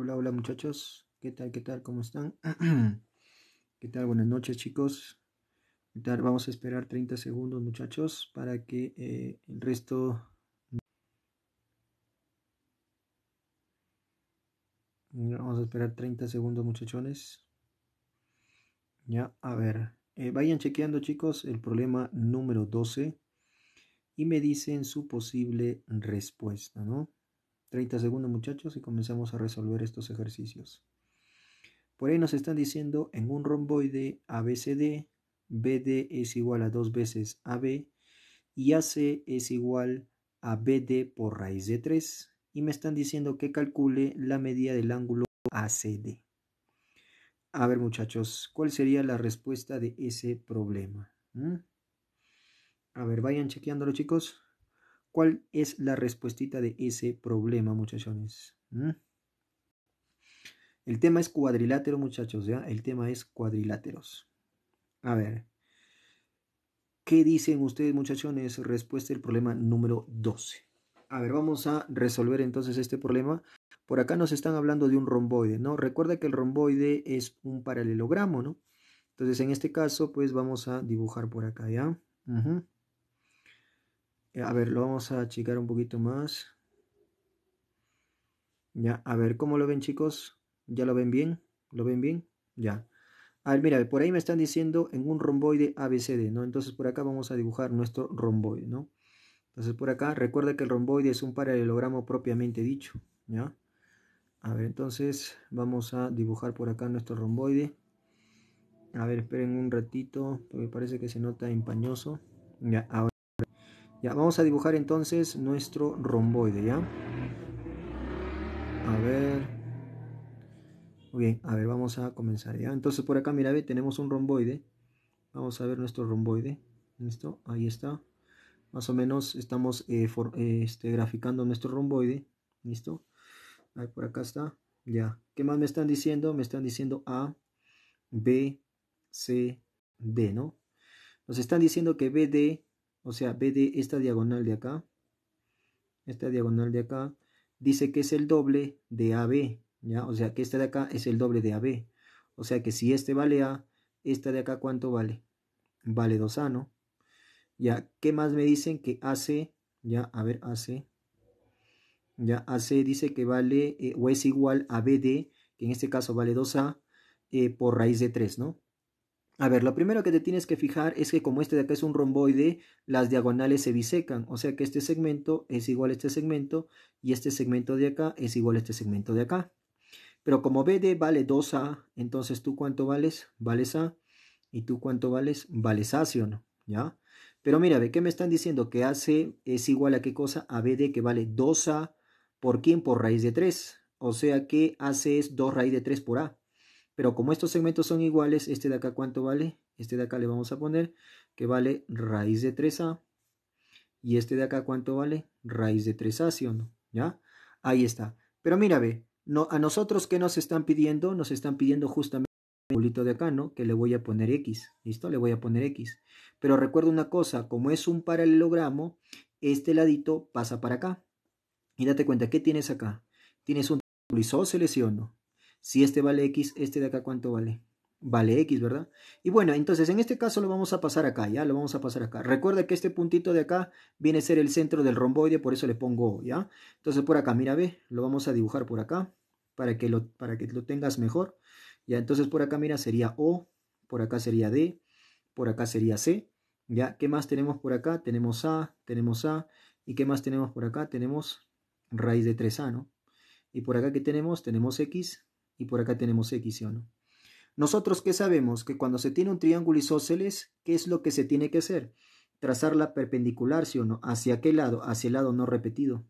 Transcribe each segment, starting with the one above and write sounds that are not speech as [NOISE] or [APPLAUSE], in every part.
Hola, hola muchachos. ¿Qué tal? ¿Qué tal? ¿Cómo están? [CLEARS THROAT] ¿Qué tal? Buenas noches chicos. ¿Qué tal? Vamos a esperar 30 segundos muchachos para que eh, el resto... Vamos a esperar 30 segundos muchachones. Ya, a ver. Eh, vayan chequeando chicos el problema número 12 y me dicen su posible respuesta, ¿no? 30 segundos muchachos y comenzamos a resolver estos ejercicios. Por ahí nos están diciendo en un romboide ABCD, BD es igual a dos veces AB y AC es igual a BD por raíz de 3 y me están diciendo que calcule la medida del ángulo ACD. A ver muchachos, ¿cuál sería la respuesta de ese problema? ¿Mm? A ver, vayan chequeándolo chicos. ¿Cuál es la respuestita de ese problema, muchachones? ¿Mm? El tema es cuadrilátero, muchachos, ¿ya? El tema es cuadriláteros. A ver, ¿qué dicen ustedes, muchachones? Respuesta del problema número 12. A ver, vamos a resolver entonces este problema. Por acá nos están hablando de un romboide, ¿no? Recuerda que el romboide es un paralelogramo, ¿no? Entonces, en este caso, pues vamos a dibujar por acá, ¿ya? Ajá. Eh, a ver, lo vamos a achicar un poquito más. Ya, a ver, ¿cómo lo ven chicos? ¿Ya lo ven bien? ¿Lo ven bien? Ya. A ver, mira, por ahí me están diciendo en un romboide ABCD, ¿no? Entonces por acá vamos a dibujar nuestro romboide, ¿no? Entonces por acá, recuerda que el romboide es un paralelogramo propiamente dicho, ¿ya? A ver, entonces vamos a dibujar por acá nuestro romboide. A ver, esperen un ratito, porque parece que se nota empañoso. Ya, ahora. Ya, vamos a dibujar entonces nuestro romboide, ¿ya? A ver. Muy bien, a ver, vamos a comenzar, ¿ya? Entonces por acá, mira, ve, tenemos un romboide. Vamos a ver nuestro romboide. ¿Listo? Ahí está. Más o menos estamos eh, eh, este, graficando nuestro romboide. ¿Listo? Ahí por acá está. Ya. ¿Qué más me están diciendo? Me están diciendo A, B, C, D, ¿no? Nos están diciendo que D o sea, BD, de esta diagonal de acá, esta diagonal de acá, dice que es el doble de AB, ¿ya? O sea, que esta de acá es el doble de AB. O sea que si este vale A, esta de acá, ¿cuánto vale? Vale 2A, ¿no? Ya, ¿qué más me dicen? Que AC, ya, a ver, AC, ya, AC dice que vale, eh, o es igual a BD, que en este caso vale 2A, eh, por raíz de 3, ¿no? A ver, lo primero que te tienes que fijar es que como este de acá es un romboide, las diagonales se bisecan, o sea que este segmento es igual a este segmento y este segmento de acá es igual a este segmento de acá. Pero como BD vale 2A, entonces tú cuánto vales? Vales A. ¿Y tú cuánto vales? Vales A, ¿sí o no? ¿Ya? Pero mira, qué me están diciendo? Que AC es igual a qué cosa? A BD que vale 2A. ¿Por quién? Por raíz de 3. O sea que AC es 2 raíz de 3 por A. Pero como estos segmentos son iguales, este de acá cuánto vale? Este de acá le vamos a poner que vale raíz de 3A. Y este de acá cuánto vale? Raíz de 3A, ¿sí o no? ¿Ya? Ahí está. Pero mira, ve, a nosotros ¿qué nos están pidiendo? Nos están pidiendo justamente el bolito de acá, ¿no? Que le voy a poner X, ¿listo? Le voy a poner X. Pero recuerda una cosa, como es un paralelogramo, este ladito pasa para acá. Y date cuenta, ¿qué tienes acá? Tienes un isósceles, ¿sí o si este vale X, este de acá cuánto vale. Vale X, ¿verdad? Y bueno, entonces en este caso lo vamos a pasar acá, ¿ya? Lo vamos a pasar acá. Recuerda que este puntito de acá viene a ser el centro del romboide, por eso le pongo O, ¿ya? Entonces por acá, mira, ve, lo vamos a dibujar por acá para que lo, para que lo tengas mejor. Ya, entonces por acá, mira, sería O, por acá sería D, por acá sería C, ¿ya? ¿Qué más tenemos por acá? Tenemos A, tenemos A, ¿y qué más tenemos por acá? Tenemos raíz de 3A, ¿no? Y por acá qué tenemos, tenemos X, y por acá tenemos x, ¿sí o no? Nosotros que sabemos que cuando se tiene un triángulo isósceles, ¿qué es lo que se tiene que hacer? Trazar la perpendicular, ¿sí o no? ¿Hacia qué lado? Hacia el lado no repetido.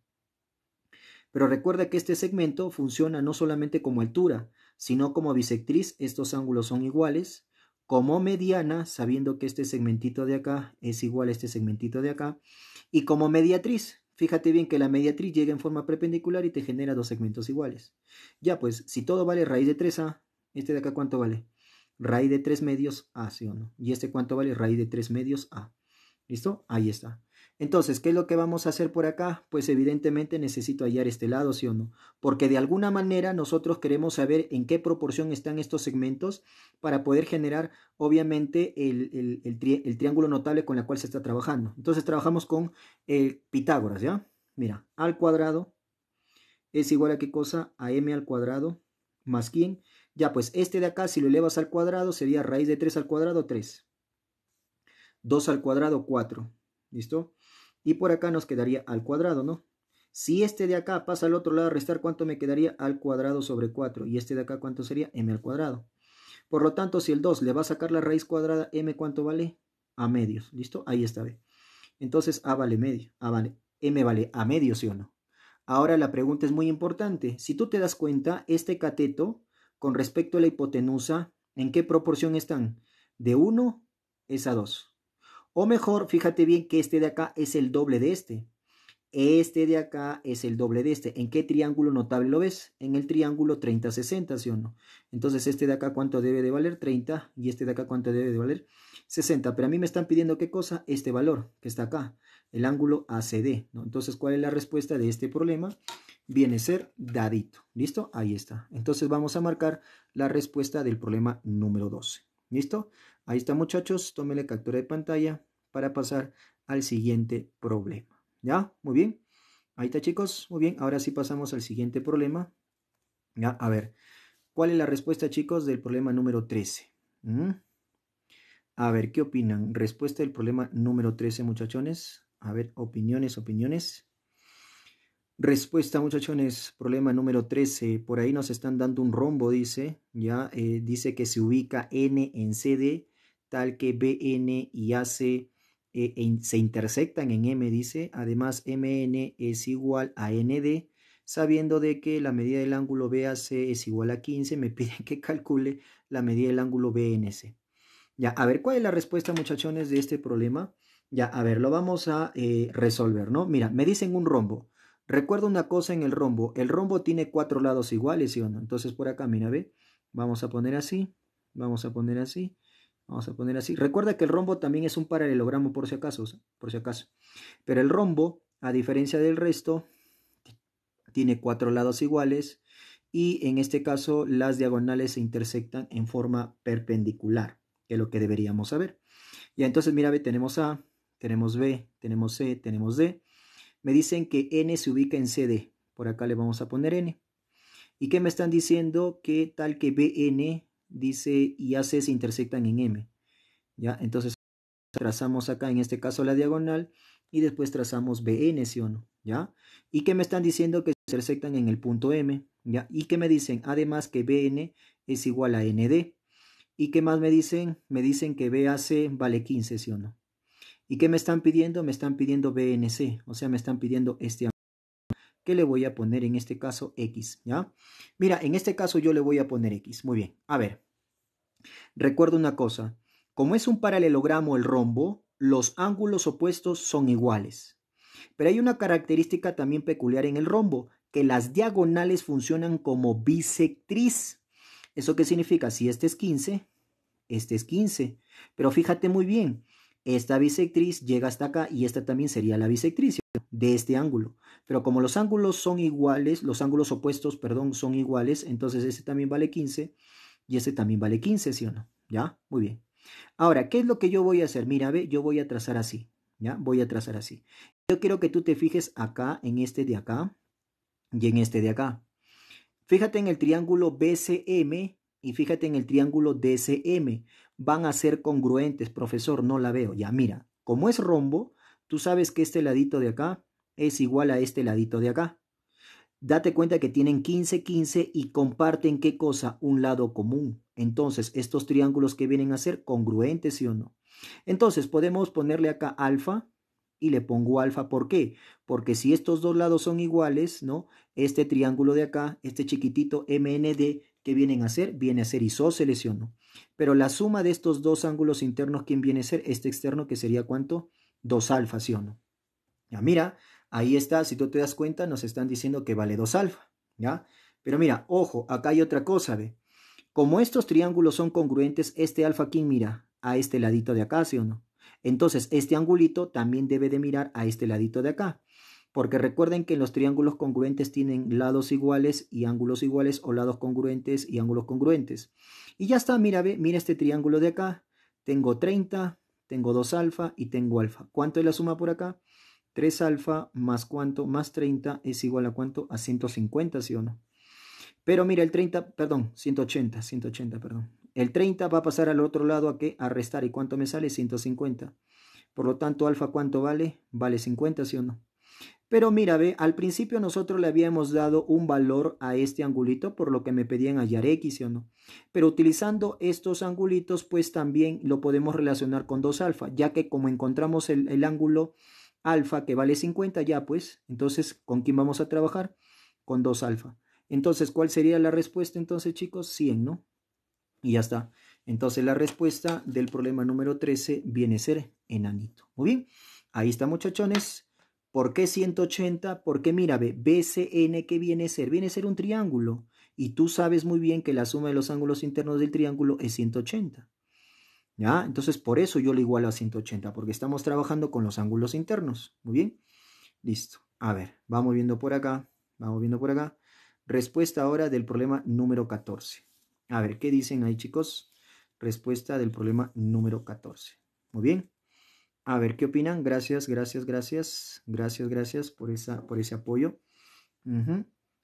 Pero recuerda que este segmento funciona no solamente como altura, sino como bisectriz, estos ángulos son iguales, como mediana, sabiendo que este segmentito de acá es igual a este segmentito de acá, y como mediatriz, Fíjate bien que la mediatriz llega en forma perpendicular y te genera dos segmentos iguales. Ya pues, si todo vale raíz de 3a, este de acá cuánto vale? Raíz de 3 medios a, ¿sí o no? Y este cuánto vale? Raíz de 3 medios a. ¿Listo? Ahí está. Entonces, ¿qué es lo que vamos a hacer por acá? Pues evidentemente necesito hallar este lado, ¿sí o no? Porque de alguna manera nosotros queremos saber en qué proporción están estos segmentos para poder generar, obviamente, el, triángulo notable con el cual se está trabajando. Entonces, trabajamos con eh, Pitágoras, ¿ya? Mira, al cuadrado es igual a qué cosa? A m al cuadrado más quién. Ya, pues este de acá, si lo elevas al cuadrado, sería raíz de 3 al cuadrado, 3. 2 al cuadrado, 4. ¿Listo? Y por acá nos quedaría al cuadrado, ¿no? Si este de acá pasa al otro lado a restar, ¿cuánto me quedaría? Al cuadrado sobre 4. Y este de acá, ¿cuánto sería? M al cuadrado. Por lo tanto, si el 2 le va a sacar la raíz cuadrada, M cuánto vale? A medios. ¿Listo? Ahí está B. Entonces A vale medio. A vale. M vale a medios, ¿sí o no? Ahora la pregunta es muy importante. Si tú te das cuenta, este cateto, con respecto a la hipotenusa, ¿en qué proporción están? De 1 es a 2. O mejor, fíjate bien que este de acá es el doble de este. Este de acá es el doble de este. ¿En qué triángulo notable lo ves? En el triángulo 30-60, ¿sí o no? Entonces, este de acá, ¿cuánto debe de valer? 30. Y este de acá, ¿cuánto debe de valer? 60. Pero a mí me están pidiendo qué cosa? Este valor que está acá, el ángulo ACD, ¿no? Entonces, ¿cuál es la respuesta de este problema? Viene a ser dadito. ¿Listo? Ahí está. Entonces, vamos a marcar la respuesta del problema número 12. ¿Listo? Ahí está, muchachos. la captura de pantalla para pasar al siguiente problema. ¿Ya? Muy bien. Ahí está, chicos. Muy bien. Ahora sí pasamos al siguiente problema. ¿Ya? A ver. ¿Cuál es la respuesta, chicos, del problema número 13? ¿Mm? A ver, ¿qué opinan? Respuesta del problema número 13, muchachones. A ver, opiniones, opiniones. Respuesta, muchachones, problema número 13. Por ahí nos están dando un rombo, dice. Ya eh, dice que se ubica N en CD, tal que BN y AC eh, se intersectan en M, dice. Además, MN es igual a ND. Sabiendo de que la medida del ángulo BAC es igual a 15, me [LAUGHS] piden que calcule la medida del ángulo BNC. Ya, a ver, ¿cuál es la respuesta, muchachones, de este problema? Ya, a ver, lo vamos a eh, resolver, ¿no? Mira, me dicen un rombo. recuerdo una cosa en el rombo. El rombo tiene cuatro lados iguales, y o Entonces, por acá, mira, ve. Vamos a poner así. Vamos a poner así. Vamos a poner así. Recuerda que el rombo también es un paralelogramo por si acaso, por si acaso. Pero el rombo, a diferencia del resto, tiene cuatro lados iguales y en este caso las diagonales se intersectan en forma perpendicular, es lo que deberíamos saber. Y entonces, mira, B, tenemos A, tenemos B, tenemos C, tenemos D. Me dicen que N se ubica en CD. Por acá le vamos a poner N. ¿Y qué me están diciendo? Que tal que BN dice y AC se intersectan en M. ¿ya? Entonces trazamos acá en este caso la diagonal y después trazamos BN, ¿sí o no? ¿Ya? Y qué me están diciendo que se intersectan en el punto M, ¿ya? Y qué me dicen además que BN es igual a ND. ¿Y qué más me dicen? Me dicen que BAC vale 15, ¿sí o no? ¿Y qué me están pidiendo? Me están pidiendo BNC, o sea, me están pidiendo este le voy a poner en este caso X, ¿ya? Mira, en este caso yo le voy a poner X. Muy bien, a ver. recuerdo una cosa. Como es un paralelogramo el rombo, los ángulos opuestos son iguales. Pero hay una característica también peculiar en el rombo, que las diagonales funcionan como bisectriz. ¿Eso qué significa? Si este es 15, este es 15. Pero fíjate muy bien, esta bisectriz llega hasta acá y esta también sería la bisectriz de este ángulo. Pero como los ángulos son iguales, los ángulos opuestos, perdón, son iguales, entonces este también vale 15 y este también vale 15, ¿sí o no? ¿Ya? Muy bien. Ahora, ¿qué es lo que yo voy a hacer? Mira, ve, yo voy a trazar así, ¿ya? Voy a trazar así. Yo quiero que tú te fijes acá, en este de acá y en este de acá. Fíjate en el triángulo BCM y fíjate en el triángulo DCM. Van a ser congruentes, profesor, no la veo. Ya, mira, como es rombo, Tú sabes que este ladito de acá es igual a este ladito de acá. Date cuenta que tienen 15, 15 y comparten qué cosa? Un lado común. Entonces, estos triángulos que vienen a ser congruentes, ¿sí o no? Entonces, podemos ponerle acá alfa y le pongo alfa. ¿Por qué? Porque si estos dos lados son iguales, ¿no? Este triángulo de acá, este chiquitito MND, que vienen a ser? Viene a ser isósceles, ¿sí o no? Pero la suma de estos dos ángulos internos, ¿quién viene a ser? Este externo, que sería ¿cuánto? 2 alfa, ¿sí o no? Ya, mira, ahí está, si tú te das cuenta, nos están diciendo que vale 2 alfa, ¿ya? Pero mira, ojo, acá hay otra cosa, ¿ve? Como estos triángulos son congruentes, este alfa aquí mira a este ladito de acá, ¿sí o no? Entonces, este angulito también debe de mirar a este ladito de acá. Porque recuerden que los triángulos congruentes tienen lados iguales y ángulos iguales o lados congruentes y ángulos congruentes. Y ya está, mira, ve, mira este triángulo de acá. Tengo 30, tengo 2 alfa y tengo alfa. ¿Cuánto es la suma por acá? 3 alfa más cuánto más 30 es igual a cuánto? A 150, ¿sí o no? Pero mira, el 30, perdón, 180, 180, perdón. El 30 va a pasar al otro lado a que a restar. ¿Y cuánto me sale? 150. Por lo tanto, alfa, ¿cuánto vale? Vale 50, ¿sí o no? Pero mira, ve, al principio nosotros le habíamos dado un valor a este angulito, por lo que me pedían hallar x, o no? Pero utilizando estos angulitos, pues también lo podemos relacionar con 2 alfa, ya que como encontramos el, el ángulo alfa que vale 50, ya pues, entonces, ¿con quién vamos a trabajar? Con 2 alfa. Entonces, ¿cuál sería la respuesta entonces, chicos? 100, ¿no? Y ya está. Entonces, la respuesta del problema número 13 viene a ser enanito. Muy bien, ahí está, muchachones. ¿Por qué 180? Porque mira, BCN, ¿qué viene a ser? Viene a ser un triángulo. Y tú sabes muy bien que la suma de los ángulos internos del triángulo es 180. ¿Ya? Entonces, por eso yo le igualo a 180, porque estamos trabajando con los ángulos internos. Muy bien. Listo. A ver, vamos viendo por acá. Vamos viendo por acá. Respuesta ahora del problema número 14. A ver, ¿qué dicen ahí, chicos? Respuesta del problema número 14. Muy bien. A ver qué opinan. Gracias, gracias, gracias. Gracias, gracias por, esa, por ese apoyo.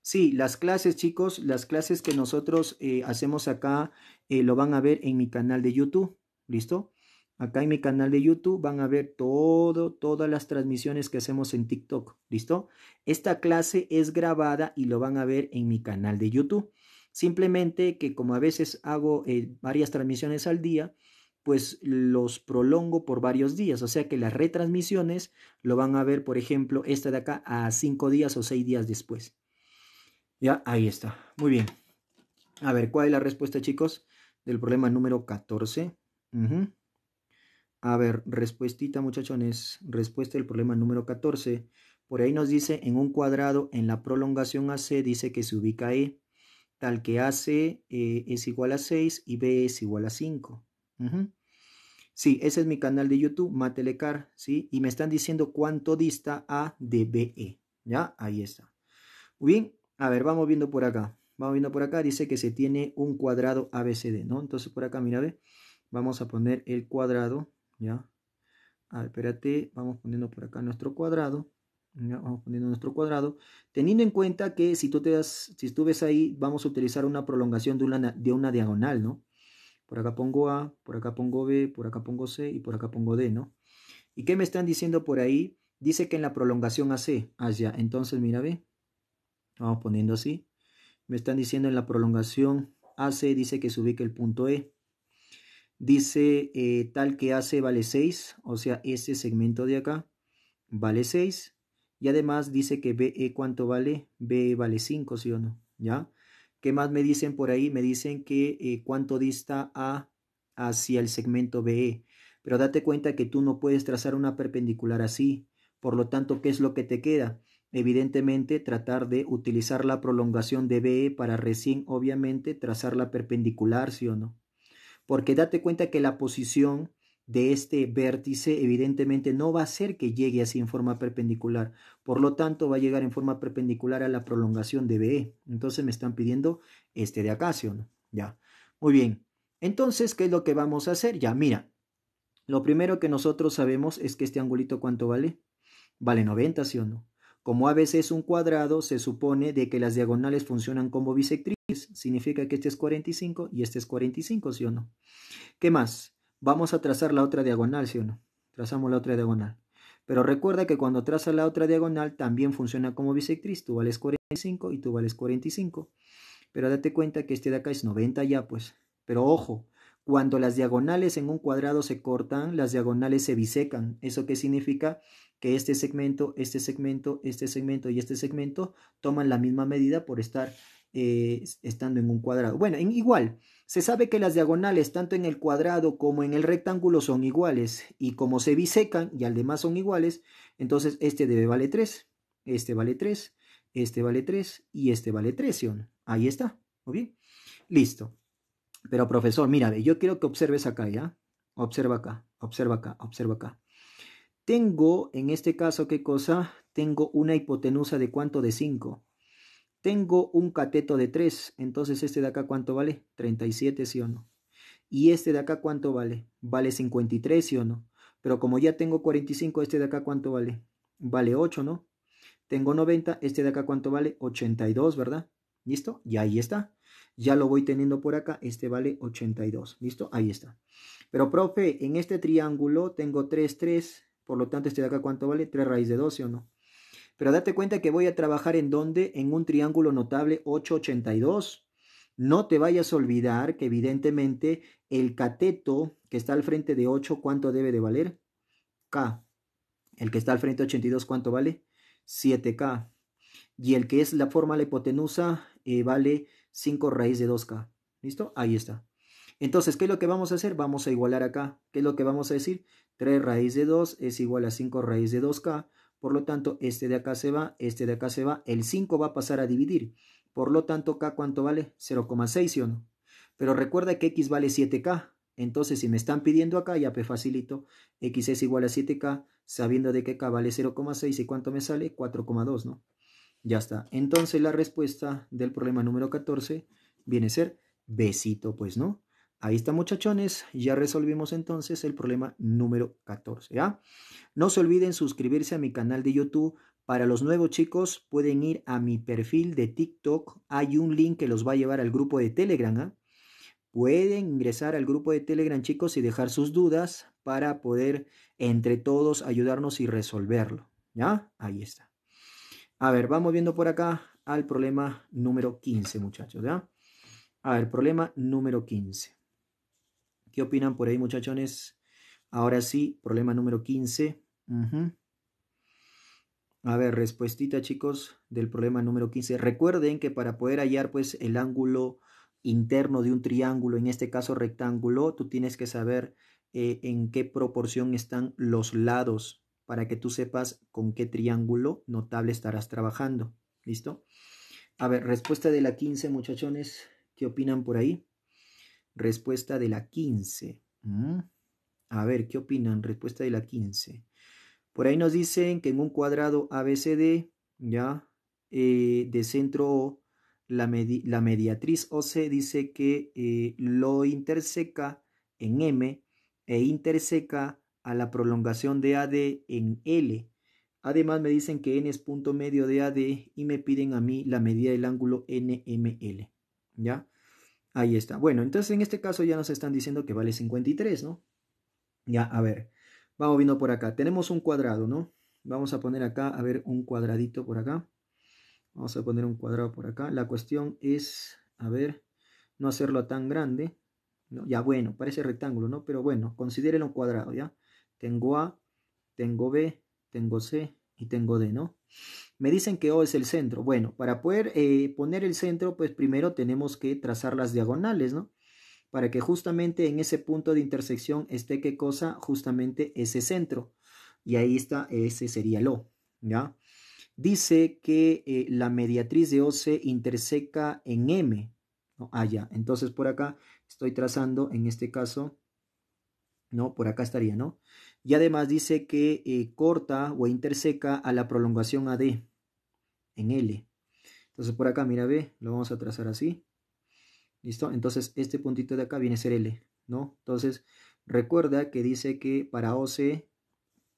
Sí, las clases, chicos, las clases que nosotros eh, hacemos acá eh, lo van a ver en mi canal de YouTube. ¿Listo? Acá en mi canal de YouTube van a ver todo, todas las transmisiones que hacemos en TikTok. ¿Listo? Esta clase es grabada y lo van a ver en mi canal de YouTube. Simplemente que como a veces hago eh, varias transmisiones al día, pues los prolongo por varios días. O sea que las retransmisiones lo van a ver, por ejemplo, esta de acá a cinco días o seis días después. Ya, ahí está. Muy bien. A ver, ¿cuál es la respuesta, chicos? Del problema número 14. A ver, respuestita, muchachones. Respuesta del problema número 14. Por ahí nos dice, en un cuadrado, en la prolongación AC, dice que se ubica E, tal que AC eh, es igual a 6 y B es igual a 5. Sí, ese es mi canal de YouTube, Matelecar, ¿sí? Y me están diciendo cuánto dista A de e, ¿ya? Ahí está. Muy bien, a ver, vamos viendo por acá. Vamos viendo por acá, dice que se tiene un cuadrado ABCD, ¿no? Entonces por acá, mira, ve, vamos a poner el cuadrado, ¿ya? A ver, espérate, vamos poniendo por acá nuestro cuadrado. ¿ya? Vamos poniendo nuestro cuadrado. Teniendo en cuenta que si tú, te das, si tú ves ahí, vamos a utilizar una prolongación de una diagonal, ¿no? Por acá pongo A, por acá pongo B, por acá pongo C y por acá pongo D, ¿no? ¿Y qué me están diciendo por ahí? Dice que en la prolongación AC, allá. Entonces, mira, ve. Vamos poniendo así. Me están diciendo en la prolongación AC, dice que se ubique el punto E. Dice eh, tal que AC vale 6, o sea, este segmento de acá vale 6. Y además dice que BE cuánto vale, BE vale 5, ¿sí o no? ¿Ya? ¿Qué más me dicen por ahí? Me dicen que eh, cuánto dista A hacia el segmento BE. Pero date cuenta que tú no puedes trazar una perpendicular así. Por lo tanto, ¿qué es lo que te queda? Evidentemente, tratar de utilizar la prolongación de BE para recién, obviamente, trazar la perpendicular, ¿sí o no? Porque date cuenta que la posición de este vértice evidentemente no va a ser que llegue así en forma perpendicular, por lo tanto va a llegar en forma perpendicular a la prolongación de BE. Entonces me están pidiendo este de acá, ¿sí o no? Ya. Muy bien. Entonces, ¿qué es lo que vamos a hacer? Ya, mira. Lo primero que nosotros sabemos es que este angulito ¿cuánto vale? Vale 90, ¿sí o no? Como ABC es un cuadrado, se supone de que las diagonales funcionan como bisectrices. Significa que este es 45 y este es 45, ¿sí o no? ¿Qué más? Vamos a trazar la otra diagonal, ¿sí o no? Trazamos la otra diagonal. Pero recuerda que cuando traza la otra diagonal también funciona como bisectriz. Tú vales 45 y tú vales 45. Pero date cuenta que este de acá es 90 ya, pues. Pero ojo, cuando las diagonales en un cuadrado se cortan, las diagonales se bisecan. ¿Eso qué significa? Que este segmento, este segmento, este segmento y este segmento toman la misma medida por estar eh, estando en un cuadrado. Bueno, en igual, se sabe que las diagonales tanto en el cuadrado como en el rectángulo son iguales y como se bisecan y al demás son iguales, entonces este debe vale 3, este vale 3, este vale 3 y este vale 3, Ahí está, ¿muy bien? Listo. Pero profesor, mira, yo quiero que observes acá, ¿ya? Observa acá, observa acá, observa acá. Tengo, en este caso, ¿qué cosa? Tengo una hipotenusa de cuánto? De 5. Tengo un cateto de 3, entonces este de acá cuánto vale? 37, sí o no. Y este de acá cuánto vale? Vale 53, sí o no. Pero como ya tengo 45, este de acá cuánto vale? Vale 8, ¿no? Tengo 90, este de acá cuánto vale? 82, ¿verdad? ¿Listo? Y ahí está. Ya lo voy teniendo por acá, este vale 82, ¿listo? Ahí está. Pero, profe, en este triángulo tengo 3, 3, por lo tanto, este de acá, ¿cuánto vale? 3 raíz de 12, ¿o no? Pero date cuenta que voy a trabajar en donde? En un triángulo notable 882. No te vayas a olvidar que evidentemente el cateto que está al frente de 8, ¿cuánto debe de valer? K. El que está al frente de 82, ¿cuánto vale? 7K. Y el que es la forma la hipotenusa eh, vale 5 raíz de 2K. ¿Listo? Ahí está. Entonces, ¿qué es lo que vamos a hacer? Vamos a igualar acá. ¿Qué es lo que vamos a decir? 3 raíz de 2 es igual a 5 raíz de 2K por lo tanto, este de acá se va, este de acá se va. El 5 va a pasar a dividir. Por lo tanto, K cuánto vale? 0,6, ¿sí o no? Pero recuerda que X vale 7K. Entonces, si me están pidiendo acá, ya P pues facilito. X es igual a 7K, sabiendo de que K vale 0,6. ¿Y cuánto me sale? 4,2, ¿no? Ya está. Entonces, la respuesta del problema número 14 viene a ser besito, pues, ¿no? Ahí está muchachones, ya resolvimos entonces el problema número 14. ¿ya? ¿ah? No se olviden suscribirse a mi canal de YouTube. Para los nuevos chicos pueden ir a mi perfil de TikTok. Hay un link que los va a llevar al grupo de Telegram. ¿ah? Pueden ingresar al grupo de Telegram chicos y dejar sus dudas para poder entre todos ayudarnos y resolverlo. ¿Ya? Ahí está. A ver, vamos viendo por acá al problema número 15 muchachos. ¿ya? A ver, problema número 15. ¿Qué opinan por ahí, muchachones? Ahora sí, problema número 15. A ver, respuestita, chicos, del problema número 15. Recuerden que para poder hallar pues, el ángulo interno de un triángulo, en este caso rectángulo, tú tienes que saber eh, en qué proporción están los lados para que tú sepas con qué triángulo notable estarás trabajando. ¿Listo? A ver, respuesta de la 15, muchachones, ¿qué opinan por ahí? Respuesta de la 15. Mm. A ver, ¿qué opinan? Respuesta de la 15. Por ahí nos dicen que en un cuadrado ABCD, ¿ya? Eh, de centro la, la, mediatriz OC dice que eh, lo interseca en M e interseca a la prolongación de AD en L. Además me dicen que N es punto medio de AD y me piden a mí la medida del ángulo NML. ¿Ya? Ahí está. Bueno, entonces en este caso ya nos están diciendo que vale 53, ¿no? Ya, a ver. Vamos viendo por acá. Tenemos un cuadrado, ¿no? Vamos a poner acá, a ver, un cuadradito por acá. Vamos a poner un cuadrado por acá. La cuestión es, a ver, no hacerlo tan grande. Ya, bueno, parece rectángulo, ¿no? Pero bueno, un cuadrado, ¿ya? Tengo A, tengo B, tengo C, tengo de ¿no? Me dicen que O es el centro. Bueno, para poder eh, poner el centro, pues primero tenemos que trazar las diagonales, ¿no? Para que justamente en ese punto de intersección esté qué cosa, justamente ese centro. Y ahí está, ese sería lo ¿ya? Dice que eh, la mediatriz de O se interseca en M. ¿no? Ah, Entonces por acá estoy trazando, en este caso, ¿no? Por acá estaría, ¿no? Y además dice que eh, corta o interseca a la prolongación AD en L. Entonces por acá, mira, ve, lo vamos a trazar así. ¿Listo? Entonces este puntito de acá viene a ser L, ¿no? Entonces recuerda que dice que para OC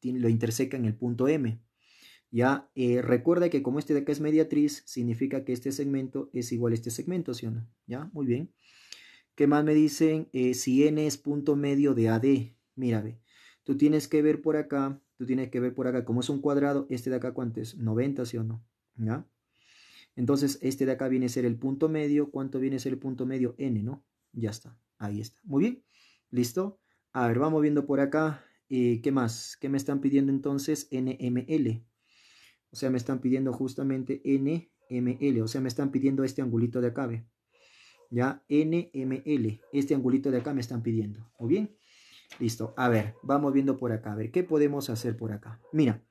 lo interseca en el punto M. Ya, eh, recuerda que como este de acá es mediatriz, significa que este segmento es igual a este segmento, ¿sí o no? Ya, muy bien. ¿Qué más me dicen? Eh, si n es punto medio de AD. Mira, ve. Tú tienes que ver por acá, tú tienes que ver por acá, como es un cuadrado, este de acá cuánto es, 90, ¿sí o no? Entonces, este de acá viene a ser el punto medio, ¿cuánto viene a ser el punto medio? n, ¿no? Ya está, ahí está. Muy bien, ¿listo? A ver, vamos viendo por acá, eh, ¿qué más? ¿Qué me están pidiendo entonces? NML. O sea, me están pidiendo justamente NML, o sea, me están pidiendo este angulito de acá, ¿ve? ya NML. Este angulito de acá me están pidiendo. ¿O bien? Listo. A ver, vamos viendo por acá. A ver, ¿qué podemos hacer por acá? Mira,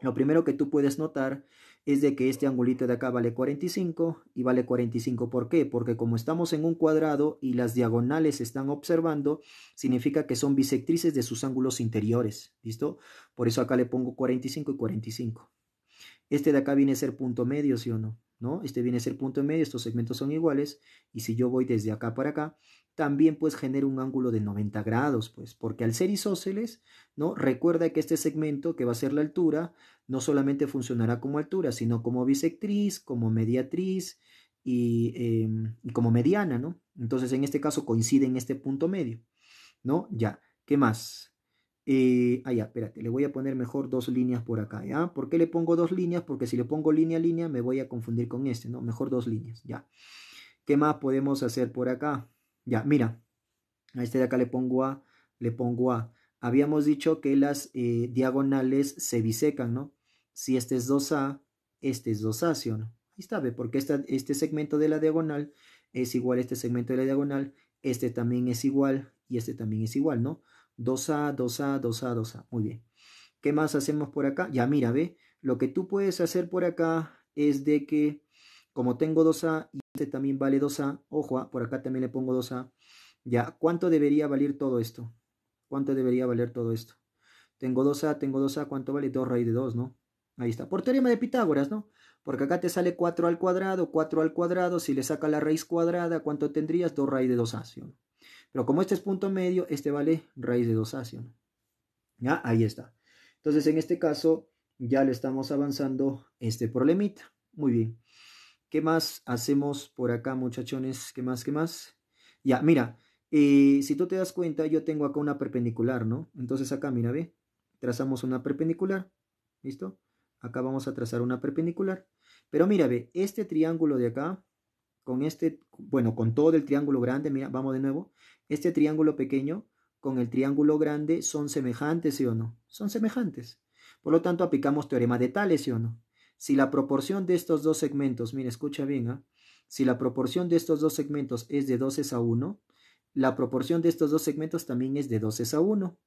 lo primero que tú puedes notar es de que este angulito de acá vale 45 y vale 45. ¿Por qué? Porque como estamos en un cuadrado y las diagonales se están observando, significa que son bisectrices de sus ángulos interiores. ¿Listo? Por eso acá le pongo 45 y 45. Este de acá viene a ser punto medio, ¿sí o no? ¿No? Este viene a ser punto medio, estos segmentos son iguales, y si yo voy desde acá para acá, también pues genera un ángulo de 90 grados, pues, porque al ser isósceles, ¿no? Recuerda que este segmento, que va a ser la altura, no solamente funcionará como altura, sino como bisectriz, como mediatriz y, em, y como mediana, ¿no? Entonces, en este caso coincide en este punto medio, ¿no? Ya, ¿qué más? Eh, ah, ya, espérate, le voy a poner mejor dos líneas por acá, ¿ya? ¿Por qué le pongo dos líneas? Porque si le pongo línea a línea me voy a confundir con este, ¿no? Mejor dos líneas, ya. ¿Qué más podemos hacer por acá? Ya, mira, a este de acá le pongo A, le pongo A. Habíamos dicho que las eh, diagonales se bisecan, ¿no? Si este es 2A, este es 2A, ¿sí o no? Ahí está, ¿ve? Porque este segmento de la diagonal es igual a este segmento de la diagonal, este también es igual y este también es igual, ¿no? 2A, 2A, 2A, 2A. Muy bien. ¿Qué más hacemos por acá? Ya mira, ve. Lo que tú puedes hacer por acá es de que, como tengo 2A y este también vale 2A, ojo, ah, por acá también le pongo 2A. Ya, ¿cuánto debería valer todo esto? ¿Cuánto debería valer todo esto? Tengo 2A, tengo 2A, ¿cuánto vale? 2 raíz de 2, ¿no? Ahí está. Por teorema de Pitágoras, ¿no? Porque acá te sale 4 al cuadrado, 4 al cuadrado. Si le saca la raíz cuadrada, ¿cuánto tendrías? 2 raíz de 2A. ¿sí? o no?, pero como este es punto medio, este vale raíz de 2 acción. ¿Ya? Ahí está. Entonces, en este caso, ya le estamos avanzando este problemita. Muy bien. ¿Qué más hacemos por acá, muchachones? ¿Qué más? ¿Qué más? Ya, mira. Eh, si tú te das cuenta, yo tengo acá una perpendicular, ¿no? Entonces acá, mira, ve. Trazamos una perpendicular. ¿Listo? Acá vamos a trazar una perpendicular. Pero mira, ve, este triángulo de acá con este, bueno, con todo el triángulo grande, mira, vamos de nuevo, este triángulo pequeño con el triángulo grande son semejantes, ¿sí o no? Son semejantes. Por lo tanto, aplicamos teorema de Tales, ¿sí o no? Si la proporción de estos dos segmentos, mira, escucha bien, ¿ah? Si la proporción de estos dos segmentos es de 12 a 1, la proporción de estos dos segmentos también es de 12 a 1.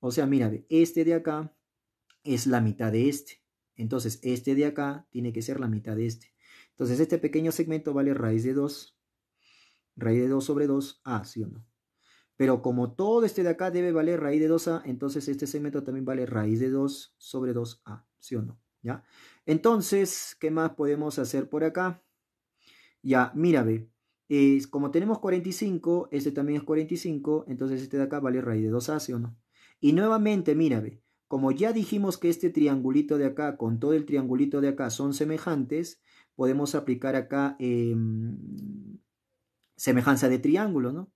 O sea, mira, este de acá es la mitad de este. Entonces, este de acá tiene que ser la mitad de este. Entonces este pequeño segmento vale raíz de 2, raíz de 2 sobre 2a, ¿sí o no? Pero como todo este de acá debe valer raíz de 2a, entonces este segmento también vale raíz de 2 sobre 2a, ¿sí o no? ¿Ya? Entonces, ¿qué más podemos hacer por acá? Ya, mira, ve. como tenemos 45, este también es 45, entonces este de acá vale raíz de 2a, ¿sí o no? Y nuevamente, mira, ve. Como ya dijimos que este triangulito de acá con todo el triangulito de acá son semejantes, podemos aplicar acá em, semejanza de triángulo, ¿no?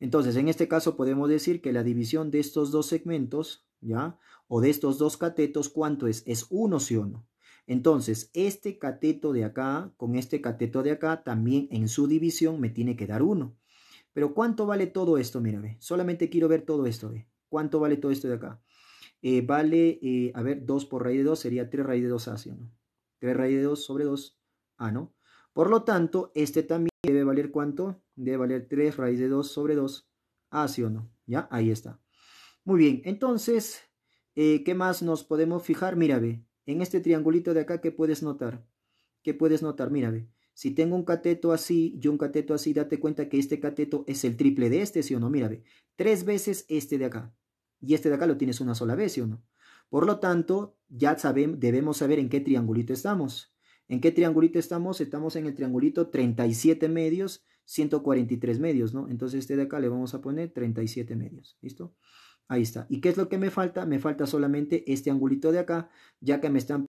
Entonces, en este caso podemos decir que la división de estos dos segmentos, ¿ya? O de estos dos catetos, ¿cuánto es? Es 1, ¿sí o no? Entonces, este cateto de acá con este cateto de acá también en su división me tiene que dar 1. Pero ¿cuánto vale todo esto? Mira, ve. Solamente quiero ver todo esto, ve. ¿Cuánto vale todo esto de acá? Eh, vale, eh, a ver, 2 por raíz de 2 sería 3 raíz de 2 hacia, ¿no? 3 raíz de 2 sobre 2 Ah, no. Por lo tanto, este también debe valer cuánto? Debe valer 3 raíz de 2 sobre 2. Ah, sí o no. Ya, ahí está. Muy bien, entonces, eh, ¿qué más nos podemos fijar? Mira, ve, en este triangulito de acá, ¿qué puedes notar? ¿Qué puedes notar? Mira, ve, si tengo un cateto así y un cateto así, date cuenta que este cateto es el triple de este, ¿sí o no? Mira, ve, tres veces este de acá. Y este de acá lo tienes una sola vez, ¿sí o no? Por lo tanto, ya sabemos, debemos saber en qué triangulito estamos. ¿En qué triangulito estamos? Estamos en el triangulito 37 medios, 143 medios, ¿no? Entonces este de acá le vamos a poner 37 medios, ¿listo? Ahí está. ¿Y qué es lo que me falta? Me falta solamente este angulito de acá, ya que me están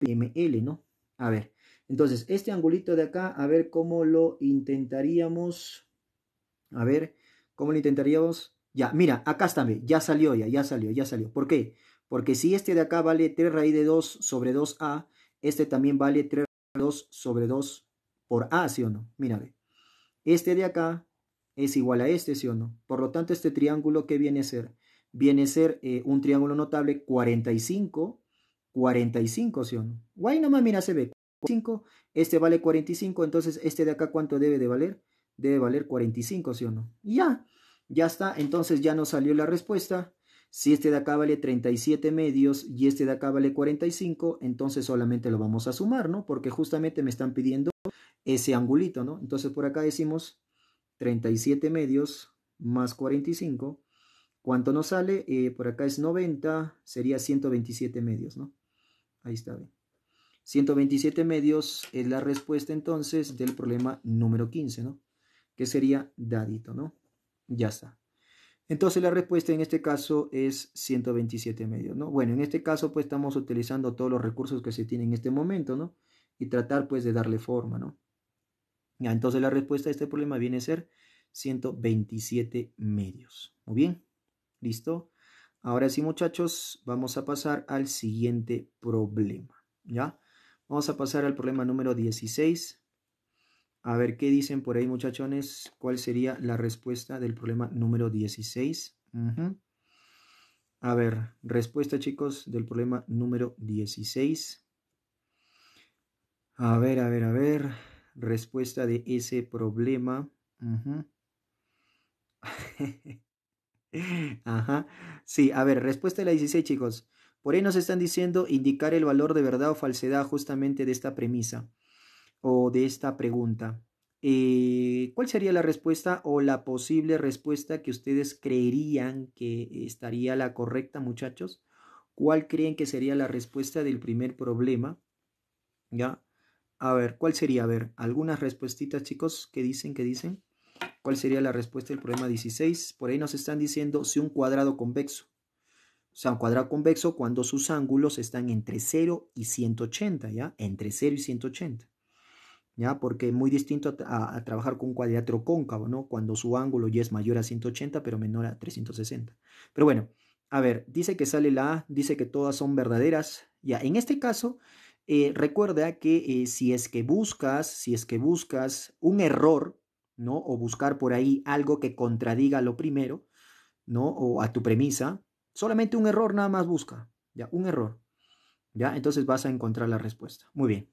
ML, ¿no? A ver, entonces este angulito de acá, a ver cómo lo intentaríamos, a ver, ¿cómo lo intentaríamos? Ya, mira, acá está, ya salió, ya, ya salió, ya salió. ¿Por qué? Porque si este de acá vale 3 raíz de 2 sobre 2a, este también vale 3 sobre 2 por A, ¿sí o no? Mira, Este de acá es igual a este, ¿sí o no? Por lo tanto, este triángulo, ¿qué viene a ser? Viene a ser eh, un triángulo notable 45, 45, ¿sí o no? Guay nomás, mira, se ve. 45, este vale 45, entonces este de acá, ¿cuánto debe de valer? Debe valer 45, ¿sí o no? ya, ya está. Entonces ya nos salió la respuesta si este de acá vale 37 medios y este de acá vale 45, entonces solamente lo vamos a sumar, ¿no? Porque justamente me están pidiendo ese angulito, ¿no? Entonces por acá decimos 37 medios más 45. ¿Cuánto nos sale? Eh, por acá es 90, sería 127 medios, ¿no? Ahí está bien. 127 medios es la respuesta entonces del problema número 15, ¿no? Que sería dadito, ¿no? Ya está. Entonces la respuesta en este caso es 127 medios, ¿no? Bueno, en este caso pues estamos utilizando todos los recursos que se tienen en este momento, ¿no? Y tratar pues de darle forma, ¿no? Ya, entonces la respuesta a este problema viene a ser 127 medios. Muy bien, listo. Ahora sí muchachos, vamos a pasar al siguiente problema, ¿ya? Vamos a pasar al problema número 16. A ver qué dicen por ahí, muchachones. ¿Cuál sería la respuesta del problema número 16? A ver, respuesta, chicos, del problema número 16. A ver, a ver, a ver. Respuesta de ese problema. [LAUGHS] Ajá. Sí, a ver, respuesta de la 16, chicos. Por ahí nos están diciendo indicar el valor de verdad o falsedad justamente de esta premisa o de esta pregunta. Eh, ¿Cuál sería la respuesta o la posible respuesta que ustedes creerían que estaría la correcta, muchachos? ¿Cuál creen que sería la respuesta del primer problema? ¿Ya? A ver, ¿cuál sería? A ver, algunas respuestitas, chicos, ¿qué dicen, que dicen. ¿Cuál sería la respuesta del problema 16? Por ahí nos están diciendo si un cuadrado convexo. O sea, un cuadrado convexo cuando sus ángulos están entre 0 y 180, ¿ya? Entre 0 y 180. ¿ya? Porque es muy distinto a, trabajar con un cuadrilátero cóncavo, ¿no? Cuando su ángulo ya es mayor a 180, pero menor a 360. Pero bueno, a ver, dice que sale la A, dice que todas son verdaderas. Ya, en este caso, eh, recuerda que eh, si es que buscas, si es que buscas un error, ¿no? O buscar por ahí algo que contradiga lo primero, ¿no? O a tu premisa, solamente un error nada más busca, ya, un error. Ya, entonces vas a encontrar la respuesta. Muy bien.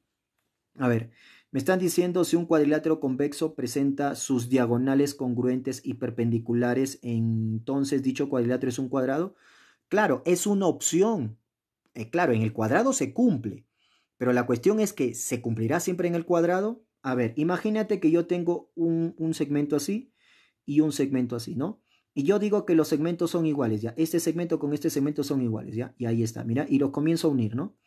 A ver, me están diciendo si un cuadrilátero convexo presenta sus diagonales congruentes y perpendiculares, entonces dicho cuadrilátero es un cuadrado. Claro, es una opción. Eh, claro, en el cuadrado se cumple, pero la cuestión es que ¿se cumplirá siempre en el cuadrado? A ver, imagínate que yo tengo un, un segmento así y un segmento así, ¿no? Y yo digo que los segmentos son iguales, ¿ya? Este segmento con este segmento son iguales, ¿ya? Y ahí está, mira, y los comienzo a unir, ¿no?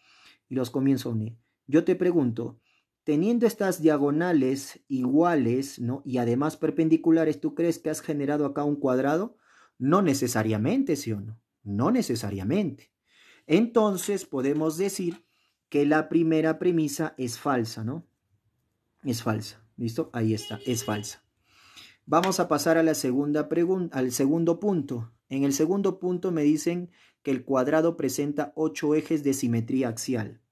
Y los comienzo a unir. Yo te pregunto, Teniendo estas diagonales iguales ¿no? y además perpendiculares, ¿tú crees que has generado acá un cuadrado? No necesariamente, sí o no. No necesariamente. Entonces podemos decir que la primera premisa es falsa, ¿no? Es falsa. ¿Listo? Ahí está, es falsa. Vamos a pasar a la segunda pregunta, al segundo punto. En el segundo punto me dicen que el cuadrado presenta ocho ejes de simetría axial.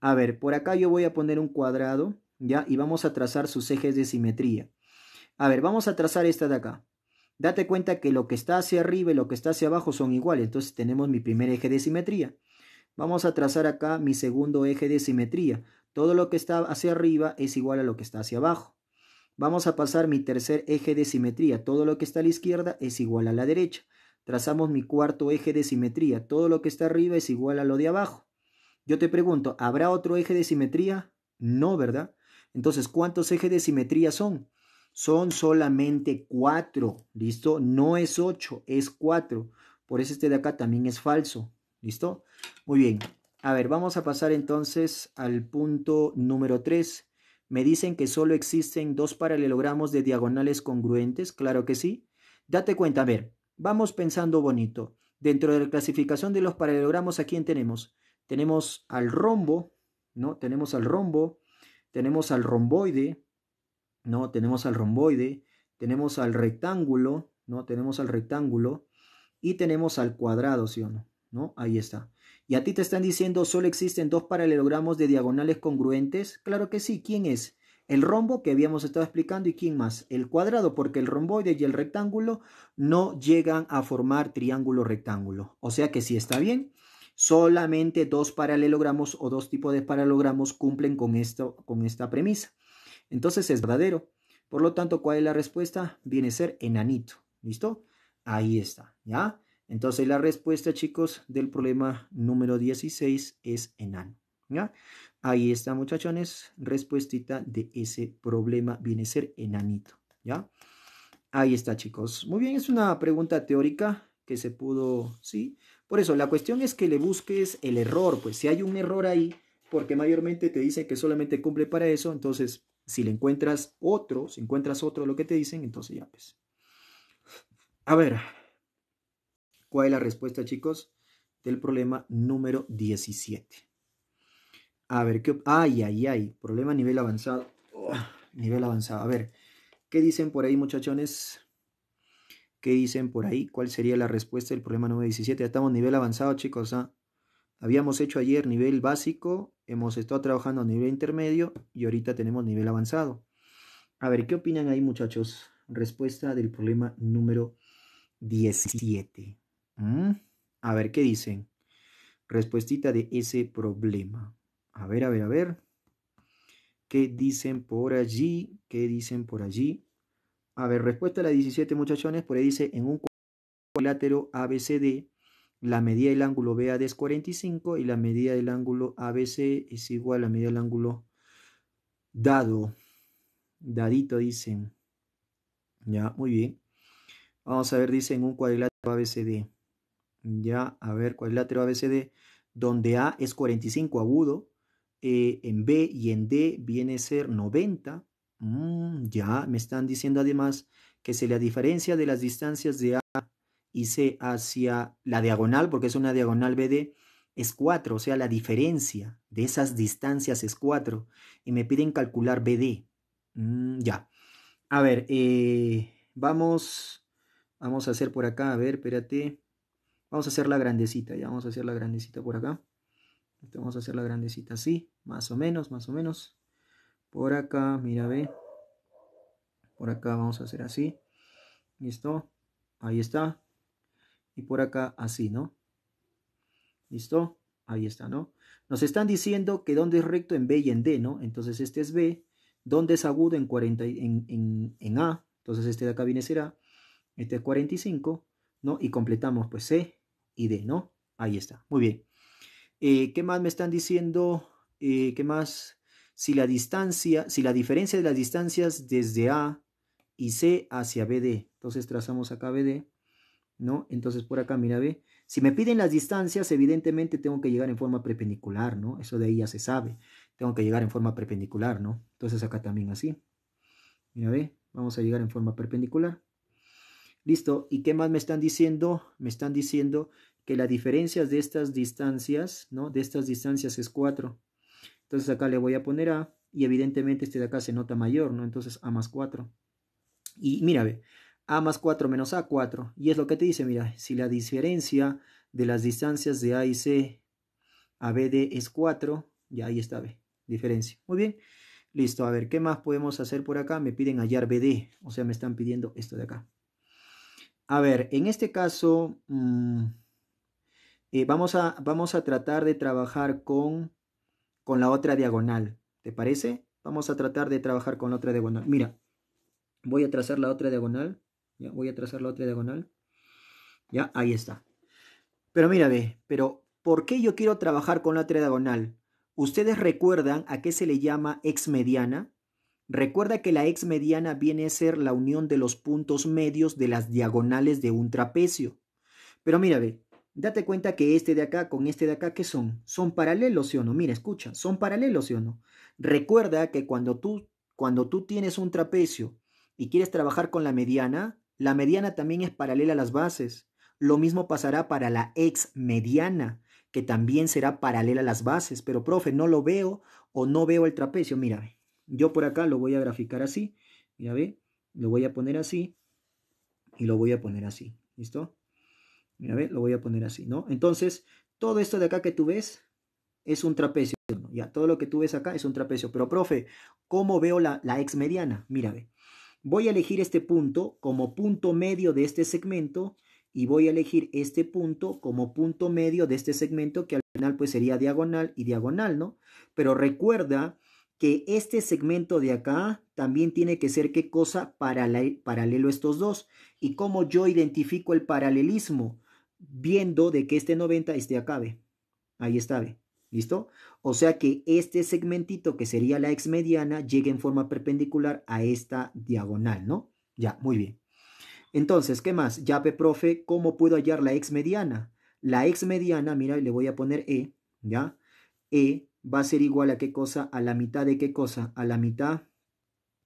A ver, por acá yo voy a poner un cuadrado, ¿ya? Y vamos a trazar sus ejes de simetría. A ver, vamos a trazar esta de acá. Date cuenta que lo que está hacia arriba y lo que está hacia abajo son iguales. Entonces tenemos mi primer eje de simetría. Vamos a trazar acá mi segundo eje de simetría. Todo lo que está hacia arriba es igual a lo que está hacia abajo. Vamos a pasar mi tercer eje de simetría. Todo lo que está a la izquierda es igual a la derecha. Trazamos mi cuarto eje de simetría. Todo lo que está arriba es igual a lo de abajo. Yo te pregunto, ¿habrá otro eje de simetría? No, ¿verdad? Entonces, ¿cuántos ejes de simetría son? Son solamente cuatro, ¿listo? No es ocho, es cuatro. Por eso este de acá también es falso, ¿listo? Muy bien. A ver, vamos a pasar entonces al punto número 3. Me dicen que solo existen dos paralelogramos de diagonales congruentes, claro que sí. Date cuenta, a ver, vamos pensando bonito. Dentro de la clasificación de los paralelogramos, ¿a quién tenemos? tenemos al rombo, ¿no? Tenemos al rombo, tenemos al romboide, ¿no? Tenemos al romboide, tenemos al rectángulo, ¿no? Tenemos al rectángulo y tenemos al cuadrado, ¿sí o no? ¿No? Ahí está. Y a ti te están diciendo, solo existen dos paralelogramos de diagonales congruentes. Claro que sí, ¿quién es? El rombo que habíamos estado explicando y quién más? El cuadrado, porque el romboide y el rectángulo no llegan a formar triángulo rectángulo. O sea que sí está bien, Solamente dos paralelogramos o dos tipos de paralelogramos cumplen con, esto, con esta premisa. Entonces es verdadero. Por lo tanto, ¿cuál es la respuesta? Viene a ser enanito. ¿Listo? Ahí está. ¿Ya? Entonces la respuesta, chicos, del problema número 16 es enano. ¿Ya? Ahí está, muchachones. Respuestita de ese problema viene a ser enanito. ¿Ya? Ahí está, chicos. Muy bien, es una pregunta teórica que se pudo, sí, por eso, la cuestión es que le busques el error, pues si hay un error ahí, porque mayormente te dicen que solamente cumple para eso, entonces si le encuentras otro, si encuentras otro lo que te dicen, entonces ya pues. A ver, ¿cuál es la respuesta, chicos? Del problema número 17. A ver, ¿qué? Ay, ay, ay, problema nivel avanzado. nivel avanzado. A ver, ¿qué dicen por ahí, muchachones? ¿Qué dicen por ahí? ¿Cuál sería la respuesta del problema número 17? Ya estamos nivel avanzado, chicos. ¿ah? Habíamos hecho ayer nivel básico, hemos estado trabajando a nivel intermedio y ahorita tenemos nivel avanzado. A ver, ¿qué opinan ahí, muchachos? Respuesta del problema número 17. ¿Mm? A ver, ¿qué dicen? Respuestita de ese problema. A ver, a ver, a ver. ¿Qué dicen por allí? ¿Qué dicen por allí? A ver, respuesta a la 17, muchachones, por ahí dice, en un cuadrilátero ABCD, la medida del ángulo BAD es 45 y la medida del ángulo ABC es igual a la medida del ángulo dado. Dadito, dicen. Ya, muy bien. Vamos a ver, dice, en un cuadrilátero ABCD. Ya, a ver, cuadrilátero ABCD, donde A es 45 agudo, eh, en B y en D viene a ser 90, Mm, ya, me están diciendo además que si la diferencia de las distancias de A y C hacia la diagonal, porque es una diagonal BD, es 4, o sea, la diferencia de esas distancias es 4, y me piden calcular BD. Mm, ya. A ver, eh, vamos, vamos a hacer por acá, a ver, espérate. Vamos a hacer la grandecita, ya vamos a hacer la grandecita por acá. vamos a hacer la grandecita así, más o menos, más o menos por acá, mira, ve. Por acá vamos a hacer así. ¿Listo? Ahí está. Y por acá así, ¿no? ¿Listo? Ahí está, ¿no? Nos están diciendo que donde es recto en B y en D, ¿no? Entonces este es B. ¿Dónde es agudo en, 40, en, en A. Entonces este de acá viene será. Este es 45, ¿no? Y completamos pues C y D, ¿no? Ahí está. Muy bien. Eh, ¿Qué más me están diciendo? Eh, ¿Qué más? si la distancia, si la diferencia de las distancias desde A y C hacia BD. Entonces trazamos acá BD, ¿no? Entonces por acá, mira B. Si me piden las distancias, evidentemente tengo que llegar en forma perpendicular, ¿no? Eso de ahí ya se sabe. Tengo que llegar en forma perpendicular, ¿no? Entonces acá también así. Mira B, vamos a llegar en forma perpendicular. Listo, ¿y qué más me están diciendo? Me están diciendo que la diferencia de estas distancias, ¿no? De estas distancias es 4. Entonces acá le voy a poner A y evidentemente este de acá se nota mayor, ¿no? Entonces A más 4. Y mira, ve, A más 4 menos A, 4. Y es lo que te dice, mira, si la diferencia de las distancias de A y C a b BD es 4, ya ahí está B, diferencia. Muy bien, listo. A ver, ¿qué más podemos hacer por acá? Me piden hallar BD, o sea, me están pidiendo esto de acá. A ver, en este caso, mm, eh, vamos, a, vamos a tratar de trabajar con con la otra diagonal. ¿Te parece? Vamos a tratar de trabajar con la otra diagonal. Mira, voy a trazar la otra diagonal. ¿ya? Voy a trazar la otra diagonal. Ya, ahí está. Pero mira, ve, pero ¿por qué yo quiero trabajar con la otra diagonal? ¿Ustedes recuerdan a qué se le llama ex mediana? Recuerda que la ex mediana viene a ser la unión de los puntos medios de las diagonales de un trapecio. Pero mira, ve, Date cuenta que este de acá con este de acá, ¿qué son? Son paralelos, ¿sí o no? Mira, escucha, son paralelos, ¿sí o no? Recuerda que cuando tú, cuando tú tienes un trapecio y quieres trabajar con la mediana, la mediana también es paralela a las bases. Lo mismo pasará para la ex mediana, que también será paralela a las bases. Pero, profe, no lo veo o no veo el trapecio. Mira, yo por acá lo voy a graficar así. Mira, ve, lo voy a poner así y lo voy a poner así. ¿Listo? Mira, a lo voy a poner así, ¿no? Entonces, todo esto de acá que tú ves es un trapecio. ¿no? Ya, todo lo que tú ves acá es un trapecio. Pero, profe, ¿cómo veo la, la ex mediana? Mira, Voy a elegir este punto como punto medio de este segmento y voy a elegir este punto como punto medio de este segmento que al final pues sería diagonal y diagonal, ¿no? Pero recuerda que este segmento de acá también tiene que ser qué cosa paralelo a estos dos. ¿Y cómo yo identifico el paralelismo? viendo de que este 90, este acabe. Ahí está, B. ¿Listo? O sea que este segmentito que sería la ex mediana llegue en forma perpendicular a esta diagonal, ¿no? Ya, muy bien. Entonces, ¿qué más? Ya, ve, profe, ¿cómo puedo hallar la ex mediana? La ex mediana, mira, le voy a poner E, ¿ya? E va a ser igual a qué cosa? A la mitad de qué cosa? A la mitad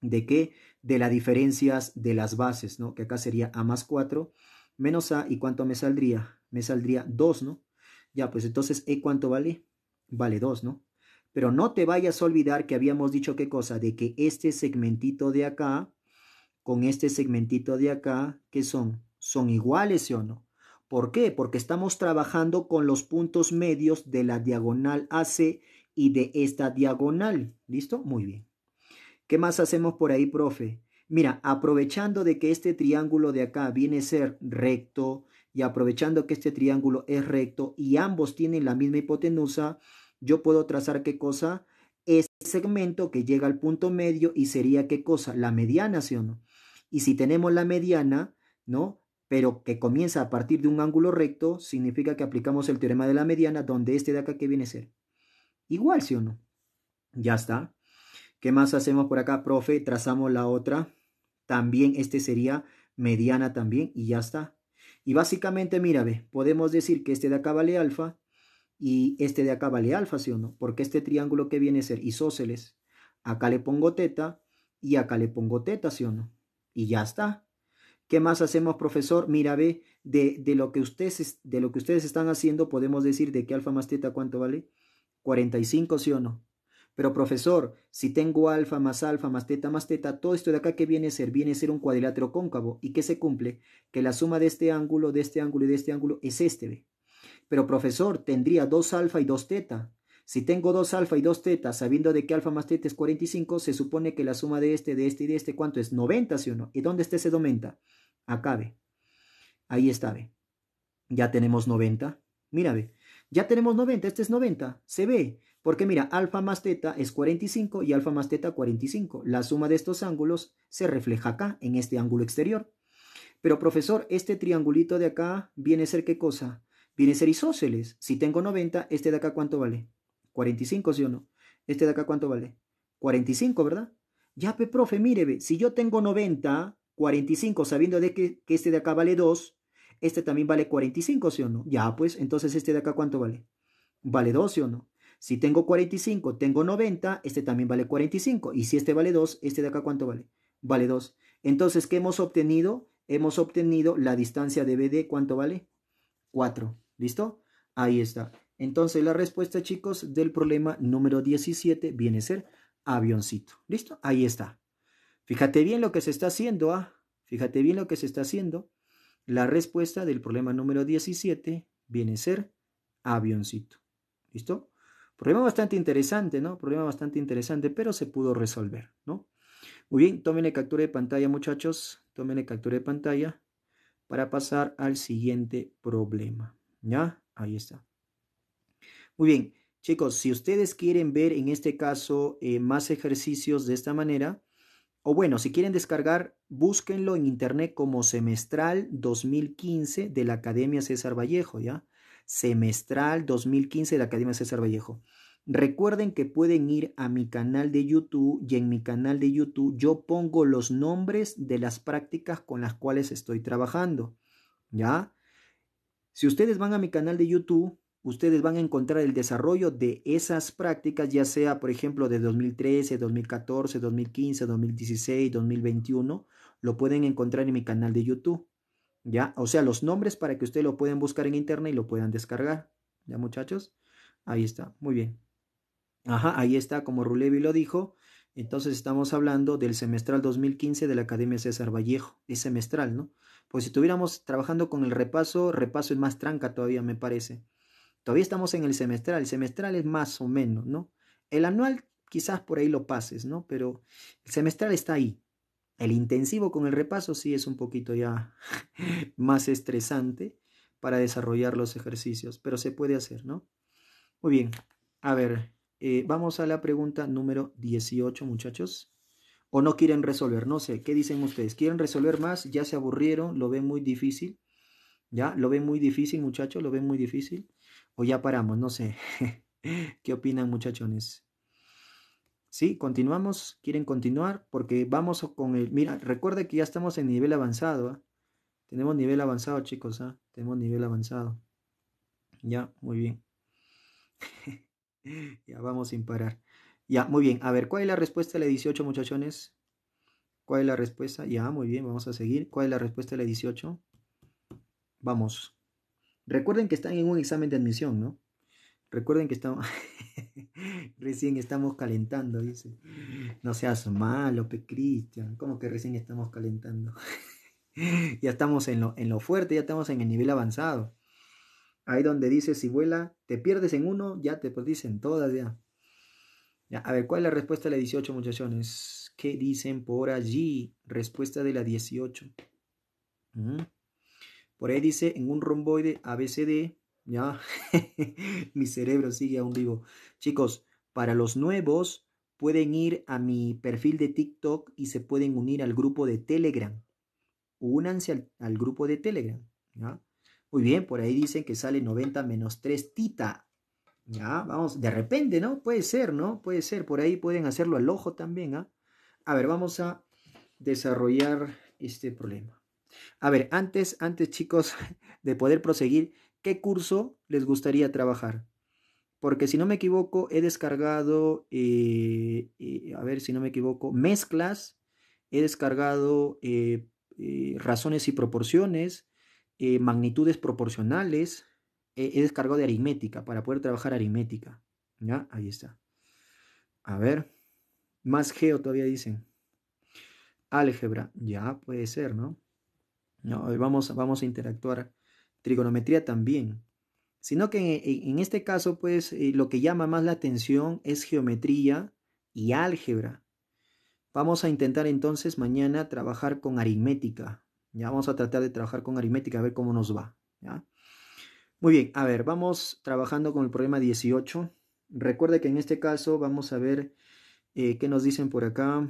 de qué? De las diferencias de las bases, ¿no? Que acá sería A más 4 menos a, ¿y cuánto me saldría? Me saldría 2, ¿no? Ya, pues entonces, ¿e cuánto vale? Vale 2, ¿no? Pero no te vayas a olvidar que habíamos dicho qué cosa, de que este segmentito de acá con este segmentito de acá, que son? Son iguales, ¿sí o no? ¿Por qué? Porque estamos trabajando con los puntos medios de la diagonal AC y de esta diagonal. ¿Listo? Muy bien. ¿Qué más hacemos por ahí, profe? Mira, aprovechando de que este triángulo de acá viene a ser recto y aprovechando que este triángulo es recto y ambos tienen la misma hipotenusa, yo puedo trazar qué cosa es segmento que llega al punto medio y sería qué cosa, la mediana, ¿sí o no? Y si tenemos la mediana, ¿no? Pero que comienza a partir de un ángulo recto, significa que aplicamos el teorema de la mediana donde este de acá que viene a ser igual, ¿sí o no? Ya está. ¿Qué más hacemos por acá, profe? Trazamos la otra. También este sería mediana también y ya está. Y básicamente, mira, ve, podemos decir que este de acá vale alfa y este de acá vale alfa, ¿sí o no? Porque este triángulo que viene a ser isósceles, acá le pongo teta y acá le pongo teta, ¿sí o no? Y ya está. ¿Qué más hacemos, profesor? Mira, ve, de, de, lo que ustedes, de lo que ustedes están haciendo, podemos decir de qué alfa más teta, ¿cuánto vale? 45, ¿sí o no? Pero profesor, si tengo alfa más alfa más teta más teta, todo esto de acá que viene a ser, viene a ser un cuadrilátero cóncavo. ¿Y qué se cumple? Que la suma de este ángulo, de este ángulo y de este ángulo es este. b. Pero profesor, tendría 2 alfa y 2 teta. Si tengo 2 alfa y 2 teta, sabiendo de que alfa más teta es 45, se supone que la suma de este, de este y de este, ¿cuánto es? 90, ¿sí o no? ¿Y dónde está ese 90? Acá, ve. Ahí está, ve. Ya tenemos 90. Mira, ve. Ya tenemos 90, este es 90. Se ve. Porque mira, alfa más teta es 45 y alfa más teta 45. La suma de estos ángulos se refleja acá, en este ángulo exterior. Pero profesor, este triangulito de acá viene a ser qué cosa? Viene a ser isósceles. Si tengo 90, este de acá cuánto vale? 45, ¿sí o no? Este de acá cuánto vale? 45, ¿verdad? Ya, pe, profe, mire, si yo tengo 90, 45, sabiendo de que, que este de acá vale 2, este también vale 45, ¿sí o no? Ya, pues, entonces este de acá cuánto vale? Vale 2, ¿sí o no? Si tengo 45, tengo 90, este también vale 45. Y si este vale 2, este de acá cuánto vale? Vale 2. Entonces, ¿qué hemos obtenido? Hemos obtenido la distancia de BD, ¿cuánto vale? 4. ¿Listo? Ahí está. Entonces, la respuesta, chicos, del problema número 17 viene a ser avioncito. ¿Listo? Ahí está. Fíjate bien lo que se está haciendo, ¿ah? Fíjate bien lo que se está haciendo. La respuesta del problema número 17 viene a ser avioncito. ¿Listo? Problema bastante interesante, ¿no? Problema bastante interesante, pero se pudo resolver, ¿no? Muy bien, tómenle captura de pantalla, muchachos. Tómenle captura de pantalla para pasar al siguiente problema. ¿Ya? Ahí está. Muy bien, chicos, si ustedes quieren ver en este caso eh, más ejercicios de esta manera, o bueno, si quieren descargar, búsquenlo en internet como semestral 2015 de la Academia César Vallejo, ¿ya? semestral 2015 de la Academia César Vallejo. Recuerden que pueden ir a mi canal de YouTube y en mi canal de YouTube yo pongo los nombres de las prácticas con las cuales estoy trabajando. ¿Ya? Si ustedes van a mi canal de YouTube, ustedes van a encontrar el desarrollo de esas prácticas, ya sea, por ejemplo, de 2013, 2014, 2015, 2016, 2021. Lo pueden encontrar en mi canal de YouTube. ¿Ya? O sea, los nombres para que ustedes lo puedan buscar en internet y lo puedan descargar. ¿Ya, muchachos? Ahí está. Muy bien. Ajá, ahí está, como Rulevi lo dijo. Entonces estamos hablando del semestral 2015 de la Academia César Vallejo. Es semestral, ¿no? Pues si estuviéramos trabajando con el repaso, repaso es más tranca todavía, me parece. Todavía estamos en el semestral. El semestral es más o menos, ¿no? El anual quizás por ahí lo pases, ¿no? Pero el semestral está ahí. El intensivo con el repaso sí es un poquito ya [LAUGHS] más estresante para desarrollar los ejercicios, pero se puede hacer, ¿no? Muy bien, a ver, eh, vamos a la pregunta número 18, muchachos. O no quieren resolver, no sé, ¿qué dicen ustedes? ¿Quieren resolver más? ¿Ya se aburrieron? ¿Lo ven muy difícil? ¿Ya? ¿Lo ven muy difícil, muchachos? ¿Lo ven muy difícil? ¿O ya paramos? No sé. [LAUGHS] ¿Qué opinan, muchachones? ¿Sí? Continuamos, quieren continuar porque vamos con el... Mira, recuerde que ya estamos en nivel avanzado. ¿ah? Tenemos nivel avanzado, chicos. ¿ah? Tenemos nivel avanzado. Ya, muy bien. [LAUGHS] ya vamos sin parar. Ya, muy bien. A ver, ¿cuál es la respuesta de la 18, muchachones? ¿Cuál es la respuesta? Ya, muy bien, vamos a seguir. ¿Cuál es la respuesta de la 18? Vamos. Recuerden que están en un examen de admisión, ¿no? Recuerden que estamos. [LAUGHS] recién estamos calentando, dice. No seas malo, pe Cristian. ¿Cómo que recién estamos calentando? [LAUGHS] ya estamos en lo, en lo fuerte, ya estamos en el nivel avanzado. Ahí donde dice si vuela, te pierdes en uno, ya te dicen en todas ya. A ver, ¿cuál es la respuesta de la 18, muchachones? ¿Qué dicen por allí? Respuesta de la 18. Mm. Por ahí dice en un romboide ABCD ¿ya? [LAUGHS] mi cerebro sigue aún vivo. Chicos, para los nuevos pueden ir a mi perfil de TikTok y se pueden unir al grupo de Telegram. Únanse al, grupo de Telegram, Muy bien, por ahí dicen que sale 90 menos 3 tita. Ya, vamos, de repente, ¿no? Puede ser, ¿no? Puede ser, por ahí pueden hacerlo al ojo también, ¿ah? A ver, vamos a desarrollar este problema. A ver, antes, antes chicos, [LAUGHS] de poder proseguir, qué curso les gustaría trabajar. Porque si no me equivoco, he descargado, eh, eh, a ver si no me equivoco, mezclas, he descargado eh, razones y proporciones, magnitudes proporcionales, he descargado de aritmética para poder trabajar aritmética. ¿Ya? Ahí está. A ver, más geo todavía dicen. Álgebra, ya puede ser, ¿no? no vamos, vamos a interactuar trigonometría también, sino que en, este caso, pues, eh, lo que llama más la atención es geometría y álgebra. Vamos a intentar entonces mañana trabajar con aritmética. Ya vamos a tratar de trabajar con aritmética a ver cómo nos va. Muy bien, a ver, vamos trabajando con el problema 18. Recuerda que en este caso vamos a ver eh, qué nos dicen por acá.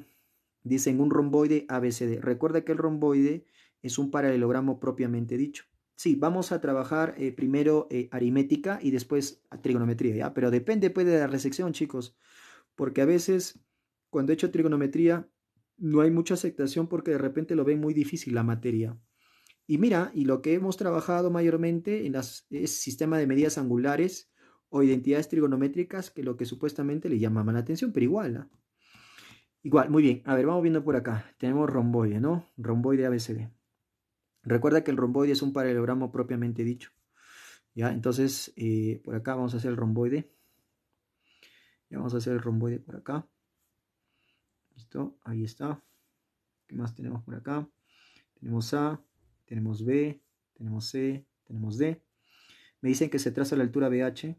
Dicen un romboide ABCD. Recuerda que el romboide es un paralelogramo propiamente dicho. Sí, vamos a trabajar eh, primero eh, aritmética y después a trigonometría, ¿ya? Pero depende puede de la resección, chicos, porque a veces cuando he hecho trigonometría no hay mucha aceptación porque de repente lo ven muy difícil la materia. Y mira, y lo que hemos trabajado mayormente en las, es sistema de medidas angulares o identidades trigonométricas, que lo que supuestamente le llama la atención, pero igual, ¿no? ¿ah? Igual, muy bien. A ver, vamos viendo por acá. Tenemos romboide, ¿no? Romboide ABCD. Recuerda que el romboide es un paralelogramo propiamente dicho. ¿ya? Entonces, eh, por acá vamos a hacer el romboide. Ya vamos a hacer el romboide por acá. Listo, ahí está. ¿Qué más tenemos por acá? Tenemos A, tenemos B, tenemos C, tenemos D. Me dicen que se traza la altura BH.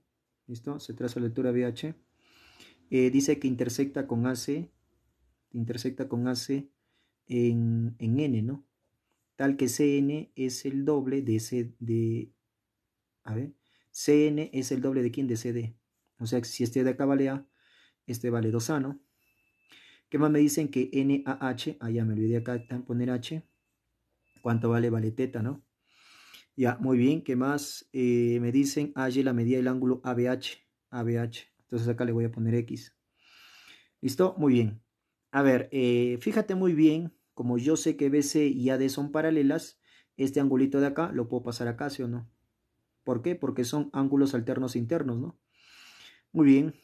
¿Listo? Se traza la altura BH. Eh, dice que intersecta con AC. Intersecta con AC en, en N, ¿no? tal que Cn es el doble de Cd. A ver, Cn es el doble de quién? De Cd. O sea, si este de acá vale A, este vale dosano. ¿Qué más me dicen que NaH? Ah, ya me olvidé acá de poner H. ¿Cuánto vale? Vale teta, ¿no? Ya, muy bien. ¿Qué más eh, me dicen? Halle la medida del ángulo ABH. ABH. Entonces acá le voy a poner X. ¿Listo? Muy bien. A ver, eh, fíjate muy bien como yo sé que BC y AD son paralelas, este angulito de acá lo puedo pasar acá, ¿sí o no? ¿Por qué? Porque son ángulos alternos e internos, ¿no? Muy bien.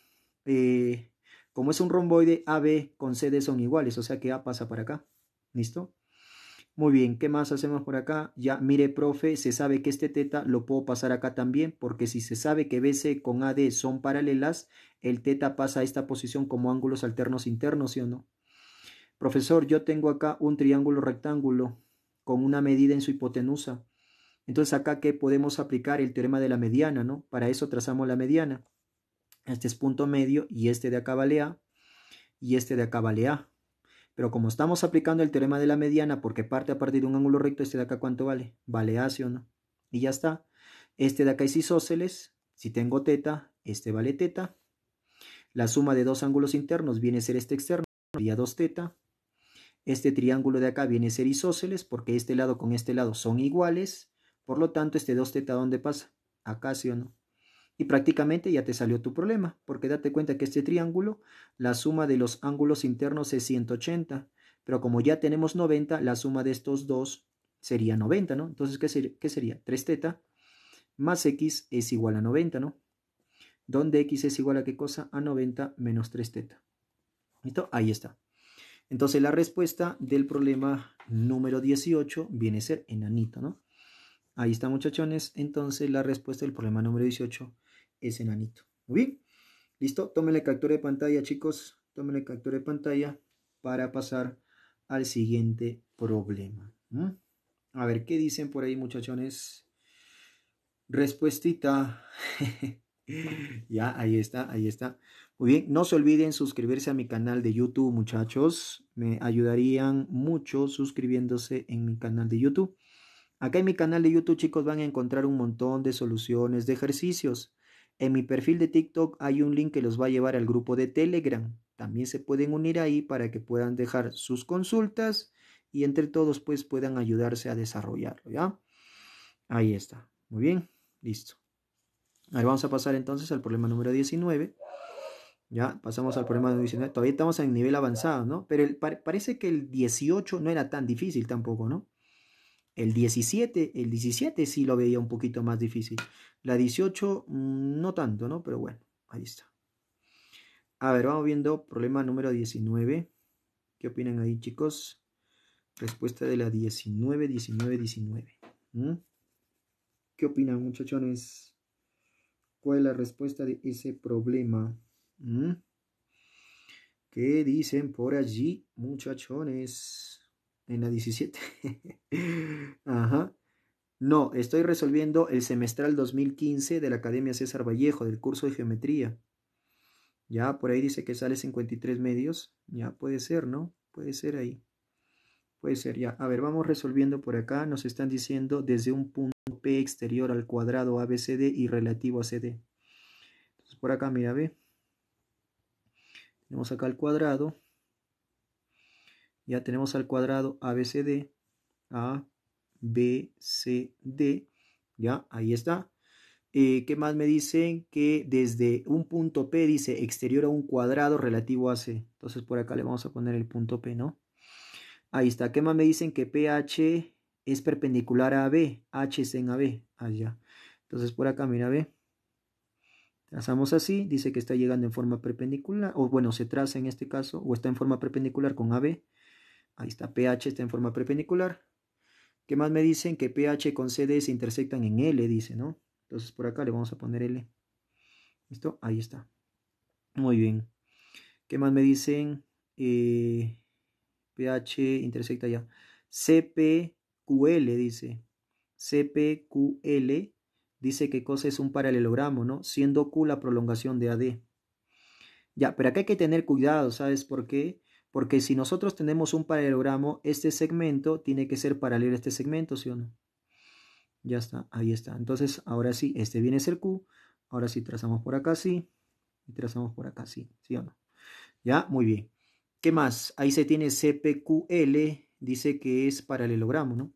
Eh, como es un romboide, AB con CD son iguales, o sea que A pasa para acá. ¿Listo? Muy bien, ¿qué más hacemos por acá? Ya, mire, profe, se sabe que este teta lo puedo pasar acá también, porque si se sabe que BC con AD son paralelas, el teta pasa a esta posición como ángulos alternos e internos, ¿sí o no? profesor, yo tengo acá un triángulo rectángulo con una medida en su hipotenusa. Entonces acá que podemos aplicar el teorema de la mediana, ¿no? Para eso trazamos la mediana. Este es punto medio y este de acá vale A y este de acá vale A. Pero como estamos aplicando el teorema de la mediana porque parte a partir de un ángulo recto, este de acá cuánto vale? Vale A, ¿sí o no? Y ya está. Este de acá es isósceles. Si tengo teta, este vale teta. La suma de dos ángulos internos viene a ser este externo, sería 2 teta. Este triángulo de acá viene a ser isósceles porque este lado con este lado son iguales. Por lo tanto, este 2 teta, ¿dónde pasa? Acá, ¿sí o no? Y prácticamente ya te salió tu problema, porque date cuenta que este triángulo, la suma de los ángulos internos es 180, pero como ya tenemos 90, la suma de estos dos sería 90, ¿no? Entonces, ¿qué, sería? 3 teta más x es igual a 90, ¿no? Donde x es igual a qué cosa? A 90 menos 3 teta. ¿Listo? Ahí está. Entonces la respuesta del problema número 18 viene a ser enanito, ¿no? Ahí está muchachones, entonces la respuesta del problema número 18 es enanito. Muy bien, listo, la captura de pantalla chicos, la captura de pantalla para pasar al siguiente problema. A ver, ¿qué dicen por ahí muchachones? Respuestita. [LAUGHS] ya, ahí está, ahí está. Muy bien, no se olviden suscribirse a mi canal de YouTube, muchachos. Me ayudarían mucho suscribiéndose en mi canal de YouTube. Acá en mi canal de YouTube, chicos, van a encontrar un montón de soluciones, de ejercicios. En mi perfil de TikTok hay un link que los va a llevar al grupo de Telegram. También se pueden unir ahí para que puedan dejar sus consultas y entre todos pues puedan ayudarse a desarrollarlo, ¿ya? Ahí está. Muy bien, listo. Ahora vamos a pasar entonces al problema número 19. Ya, pasamos al problema número 19. Todavía estamos en nivel avanzado, ¿no? Pero parece que el 18 no era tan difícil tampoco, ¿no? El 17, el 17 sí lo veía un poquito más difícil. La 18 mm, no tanto, ¿no? Pero bueno, ahí está. A ver, vamos viendo problema número 19. ¿Qué opinan ahí, chicos? Respuesta de la 19, 19, 19. ¿Qué opinan, muchachones? ¿Cuál es la respuesta de ese problema? Mm. ¿Qué dicen por allí, muchachones? En la 17. [LAUGHS] Ajá. No, estoy resolviendo el semestral 2015 de la Academia César Vallejo, del curso de geometría. Ya, por ahí dice que sale 53 medios. Ya, puede ser, ¿no? Puede ser ahí. Puede ser, ya. A ver, vamos resolviendo por acá. Nos están diciendo desde un punto P exterior al cuadrado ABCD y relativo a CD. Entonces, por acá, mira, ve. Tenemos acá el cuadrado. Ya tenemos al cuadrado ABCD. A, Ya, ahí está. Eh, ¿Qué más me dicen? Que desde un punto P dice exterior a un cuadrado relativo a C. Entonces por acá le vamos a poner el punto P, ¿no? Ahí está. ¿Qué más me dicen? Que PH es perpendicular a B, H es en AB. Allá. Entonces por acá, mira, B. Trazamos así, dice que está llegando en forma perpendicular, o bueno, se traza en este caso, o está en forma perpendicular con AB. Ahí está, PH está en forma perpendicular. ¿Qué más me dicen? Que PH con CD se intersectan en L, dice, ¿no? Entonces por acá le vamos a poner L. ¿Listo? Ahí está. Muy bien. ¿Qué más me dicen? PH eh, intersecta ya. CPQL, dice. CPQL dice que cosa es un paralelogramo, ¿no? Siendo Q la prolongación de AD. Ya, pero acá hay que tener cuidado, ¿sabes por qué? Porque si nosotros tenemos un paralelogramo, este segmento tiene que ser paralelo a este segmento, ¿sí o no? Ya está, ahí está. Entonces, ahora sí, este viene a ser Q. Ahora sí, trazamos por acá, sí. Y trazamos por acá, sí. ¿Sí o no? Ya, muy bien. ¿Qué más? Ahí se tiene CPQL, dice que es paralelogramo, ¿no?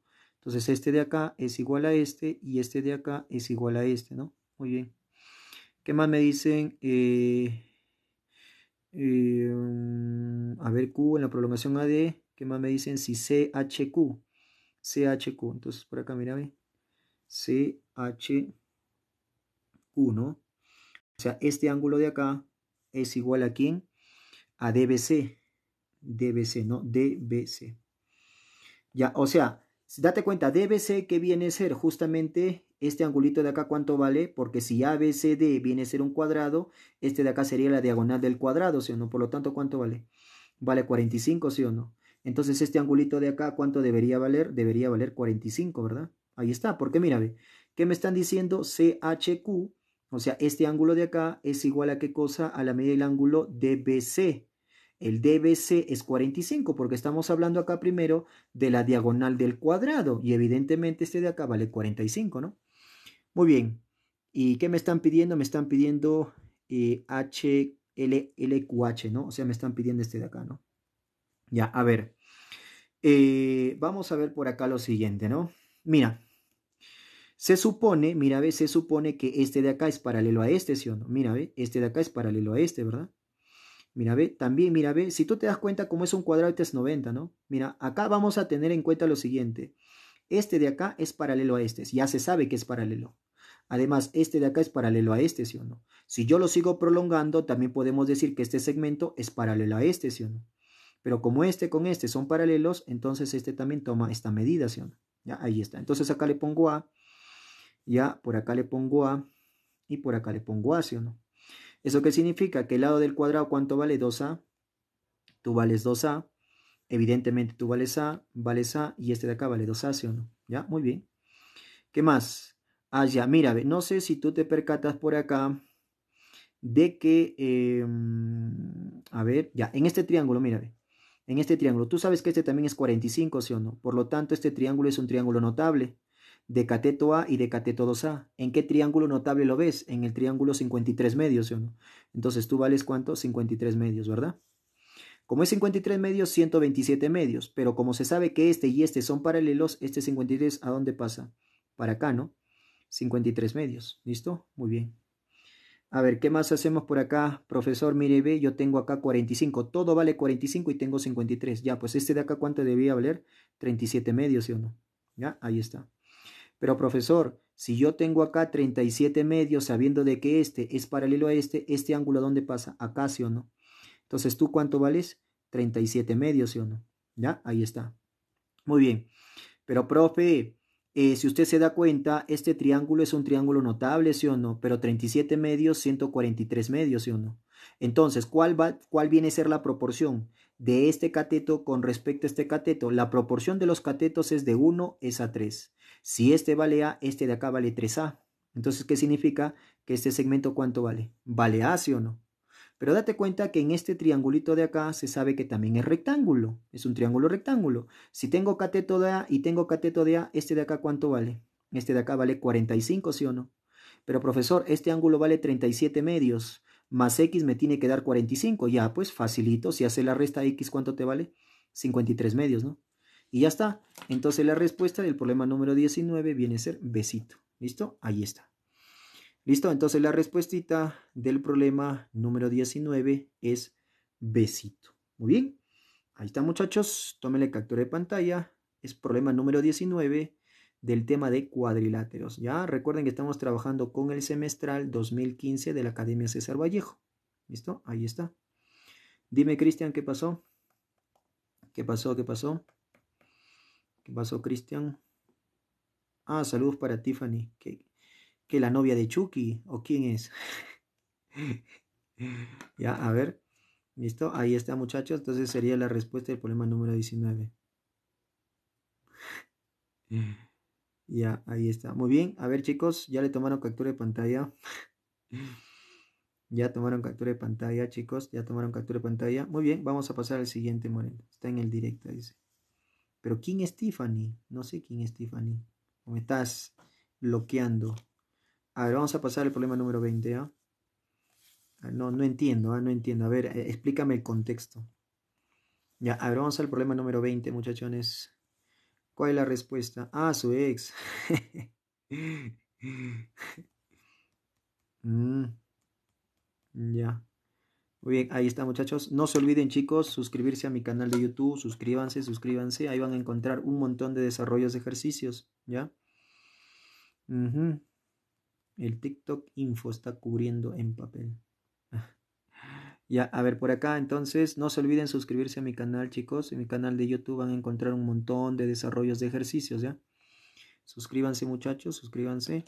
Entonces este de acá es igual a este y este de acá es igual a este, ¿no? Muy bien. ¿Qué más me dicen? Eh, eh, mm, a ver, Q en la prolongación AD. ¿Qué más me dicen? Si CHQ. CHQ. Entonces por acá, mírame. CHQ, ¿no? O sea, este ángulo de acá es igual a quién? A DBC. DBC, ¿no? DBC. Ya, o sea, Date cuenta, DBC que viene a ser justamente este angulito de acá cuánto vale, porque si ABCD viene a ser un cuadrado, este de acá sería la diagonal del cuadrado, ¿sí o no? Por lo tanto, ¿cuánto vale? Vale 45, ¿sí o no? Entonces este angulito de acá, ¿cuánto debería valer? Debería valer 45, ¿verdad? Ahí está, porque mira, ve, ¿qué me están diciendo? CHQ, o sea, este ángulo de acá es igual a qué cosa? A la medida del ángulo DBC. El DBC es 45 porque estamos hablando acá primero de la diagonal del cuadrado y evidentemente este de acá vale 45, ¿no? Muy bien. ¿Y qué me están pidiendo? Me están pidiendo eh, ¿no? O sea, me están pidiendo este de acá, ¿no? Ya, a ver. Eh, vamos a ver por acá lo siguiente, ¿no? Mira, se supone, mira, ve, se supone que este de acá es paralelo a este, ¿sí o no? Mira, ve, este de acá es paralelo a este, ¿verdad? Mira, ve, también, mira, ve, si tú te das cuenta cómo es un cuadrado, este es 90, ¿no? Mira, acá vamos a tener en cuenta lo siguiente. Este de acá es paralelo a este, ya se sabe que es paralelo. Además, este de acá es paralelo a este, ¿sí o no? Si yo lo sigo prolongando, también podemos decir que este segmento es paralelo a este, ¿sí o no? Pero como este con este son paralelos, entonces este también toma esta medida, ¿sí o no? Ya, ahí está. Entonces acá le pongo A, ya, por acá le pongo A, y por acá le pongo A, ¿sí o no? ¿Eso qué significa? Que el lado del cuadrado, ¿cuánto vale? 2A. Tú vales 2A. Evidentemente tú vales A, vales A y este de acá vale 2A, ¿sí o no? ¿Ya? Muy bien. ¿Qué más? Ah, ya, mira, no sé si tú te percatas por acá de que, em, a ver, ya, en este triángulo, mira, en este triángulo, tú sabes que este también es 45, ¿sí o no? Por lo tanto, este triángulo es un triángulo notable de cateto A y de cateto 2A. ¿En qué triángulo notable lo ves? En el triángulo 53 medios, ¿sí o no? Entonces tú vales cuánto? 53 medios, ¿verdad? Como es 53 medios, 127 medios, pero como se sabe que este y este son paralelos, este 53 ¿a dónde pasa? Para acá, ¿no? 53 medios, ¿listo? Muy bien. A ver, ¿qué más hacemos por acá? Profesor, mire, ve, yo tengo acá 45. Todo vale 45 y tengo 53. Ya, pues este de acá, ¿cuánto debía valer? 37 medios, ¿sí o no? Ya, ahí está. Pero profesor, si yo tengo acá 37 medios sabiendo de que este es paralelo a este, este ángulo ¿dónde pasa? Acá, ¿sí o no? Entonces, ¿tú cuánto vales? 37 medios, ¿sí o no? ¿Ya? Ahí está. Muy bien. Pero, profe, eh, si usted se da cuenta, este triángulo es un triángulo notable, ¿sí o no? Pero 37 medios, 143 medios, ¿sí o no? Entonces, ¿cuál, va, cuál viene a ser la proporción? de este cateto con respecto a este cateto. La proporción de los catetos es de 1 es a 3. Si este vale A, este de acá vale 3A. Entonces, ¿qué significa que este segmento cuánto vale? ¿Vale A, sí o no? Pero date cuenta que en este triangulito de acá se sabe que también es rectángulo. Es un triángulo rectángulo. Si tengo cateto de A y tengo cateto de A, este de acá cuánto vale? Este de acá vale 45, sí o no. Pero profesor, este ángulo vale 37 medios más x me tiene que dar 45. Ya, pues facilito, si hace la resta x, ¿cuánto te vale? 53 medios, ¿no? Y ya está. Entonces la respuesta del problema número 19 viene a ser besito. ¿Listo? Ahí está. ¿Listo? Entonces la respuesta del problema número 19 es besito. Muy bien. Ahí está, muchachos. Tómenle captura de pantalla. Es problema número 19 del tema de cuadriláteros. Ya recuerden que estamos trabajando con el semestral 2015 de la Academia César Vallejo. ¿Listo? Ahí está. Dime, Cristian, ¿qué pasó? ¿Qué pasó? ¿Qué pasó? ¿Qué pasó, Cristian? Ah, saludos para Tiffany. Que, que la novia de Chucky, ¿o quién es? [LAUGHS] ya, a ver. ¿Listo? Ahí está, muchachos. Entonces sería la respuesta del problema número 19. [LAUGHS] Ya, ahí está. Muy bien. A ver, chicos, ya le tomaron captura de pantalla. [LAUGHS] ya tomaron captura de pantalla, chicos. Ya tomaron captura de pantalla. Muy bien, vamos a pasar al siguiente, Moreno. Está en el directo, dice. Pero ¿quién es Tiffany? No sé quién es Tiffany. me estás bloqueando. A ver, vamos a pasar al problema número 20, ¿ah? ¿ah? No, no entiendo, ¿ah? no entiendo. A ver, eh, explícame el contexto. Ya, a ver, vamos al problema número 20, muchachones. ¿Cuál es la respuesta? Ah, su ex. [LAUGHS] Mm, ya. Muy bien, ahí está muchachos. No se olviden chicos, suscribirse a mi canal de YouTube, suscríbanse, suscríbanse. Ahí van a encontrar un montón de desarrollos de ejercicios, ¿ya? El TikTok Info está cubriendo en papel. Ya, a ver por acá, entonces no se olviden suscribirse a mi canal, chicos. En mi canal de YouTube van a encontrar un montón de desarrollos de ejercicios, ¿ya? Suscríbanse, muchachos, suscríbanse.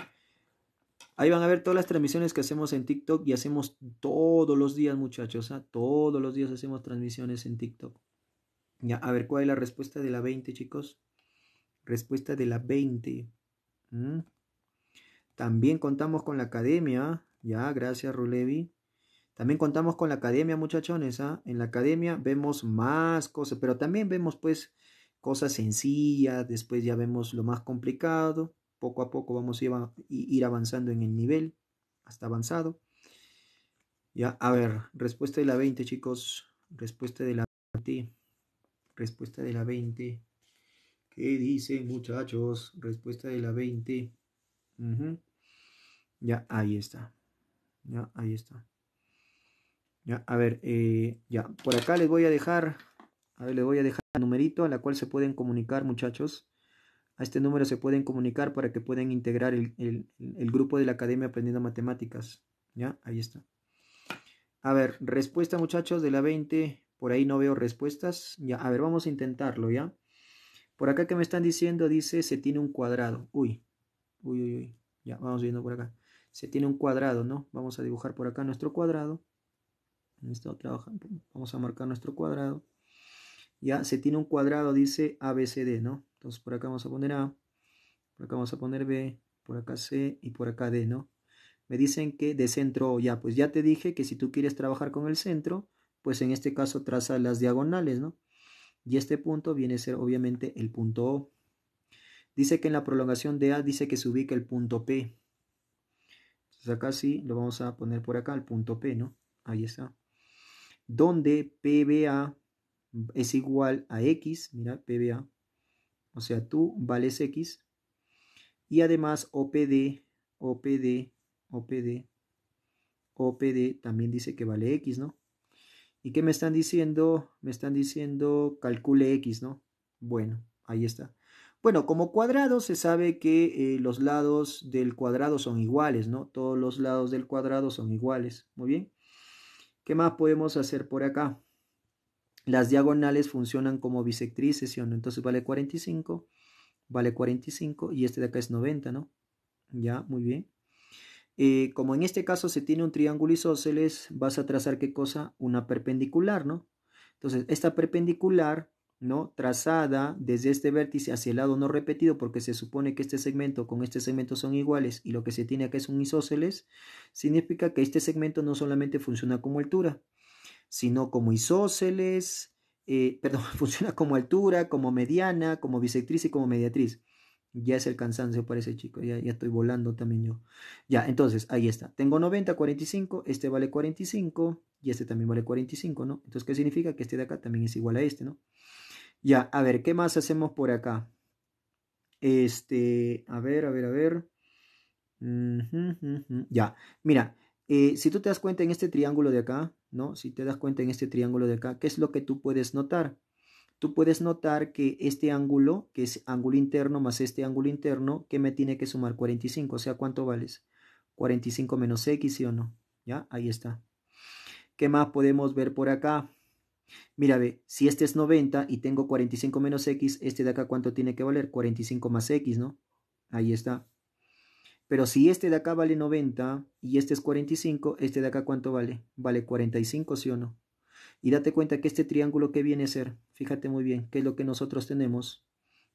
Ahí van a ver todas las transmisiones que hacemos en TikTok y hacemos todos los días, muchachos. ¿ah? Todos los días hacemos transmisiones en TikTok. Ya, a ver cuál es la respuesta de la 20, chicos. Respuesta de la 20. Mm. También contamos con la academia. ¿ah? Ya, gracias, Rulevi. También contamos con la academia, muchachones. ¿ah? En la academia vemos más cosas, pero también vemos pues cosas sencillas, después ya vemos lo más complicado. Poco a poco vamos a ir avanzando en el nivel, hasta avanzado. Ya, a ver, respuesta de la 20, chicos. Respuesta de la 20. Respuesta de la 20. ¿Qué dicen, muchachos? Respuesta de la 20. Ya, ahí está. Ya, ahí está. Ya, a ver, eh, ya, por acá les voy a dejar, a ver, les voy a dejar el numerito a la cual se pueden comunicar, muchachos. A este número se pueden comunicar para que puedan integrar el, el grupo de la Academia Aprendiendo Matemáticas. Ya, ahí está. A ver, respuesta, muchachos, de la 20. Por ahí no veo respuestas. Ya, a ver, vamos a intentarlo, ¿ya? Por acá que me están diciendo, dice, se tiene un cuadrado. Uy, uy, uy, uy. Ya, vamos viendo por acá. Se tiene un cuadrado, ¿no? Vamos a dibujar por acá nuestro cuadrado. Vamos a marcar nuestro cuadrado. Ya se tiene un cuadrado, dice ABCD, ¿no? Entonces por acá vamos a poner A, por acá vamos a poner B, por acá C y por acá D, ¿no? Me dicen que de centro O, ya, pues ya te dije que si tú quieres trabajar con el centro, pues en este caso traza las diagonales, ¿no? Y este punto viene a ser obviamente el punto O. Dice que en la prolongación de A dice que se ubica el punto P. Entonces acá sí lo vamos a poner por acá, el punto P, ¿no? Ahí está donde PBA es igual a X, mira, PBA, o sea, tú vales X, y además OPD, OPD, OPD, OPD también dice que vale X, ¿no? ¿Y qué me están diciendo? Me están diciendo calcule X, ¿no? Bueno, ahí está. Bueno, como cuadrado se sabe que eh, los lados del cuadrado son iguales, ¿no? Todos los lados del cuadrado son iguales. Muy bien. ¿Qué más podemos hacer por acá? Las diagonales funcionan como bisectrices, ¿sí o no? Entonces vale 45, vale 45 y este de acá es 90, ¿no? Ya, muy bien. Eh, como en este caso se tiene un triángulo isósceles, vas a trazar qué cosa? Una perpendicular, ¿no? Entonces, esta perpendicular ¿no? trazada desde este vértice hacia el lado no repetido, porque se supone que este segmento con este segmento son iguales y lo que se tiene acá es un isósceles, significa que este segmento no solamente funciona como altura, sino como isósceles, eh, [LAUGHS] perdón, funciona como altura, como mediana, como bisectriz y como mediatriz. Ya es el cansancio para ese chico, ya, ya estoy volando también yo. Ya, entonces, ahí está. Tengo 90, 45, este vale 45 y este también vale 45, ¿no? Entonces, ¿qué significa? Que este de acá también es igual a este, ¿no? Ya, a ver, ¿qué más hacemos por acá? Este, a ver, a ver, a ver. Ya, mira, eh, si tú te das cuenta en este triángulo de acá, ¿no? Si te das cuenta en este triángulo de acá, ¿qué es lo que tú puedes notar? Tú puedes notar que este ángulo, que es ángulo interno más este ángulo interno, ¿qué me tiene que sumar 45, o sea, ¿cuánto vales? 45 menos x, ¿sí o no? Ya, ahí está. ¿Qué más podemos ver por acá? Mira, ve, si este es 90 y tengo 45 menos x, este de acá cuánto tiene que valer? 45 más x, ¿no? Ahí está. Pero si este de acá vale 90 y este es 45, este de acá cuánto vale? Vale 45, ¿sí o no? Y date cuenta que este triángulo que viene a ser, fíjate muy bien, ¿qué es lo que nosotros tenemos?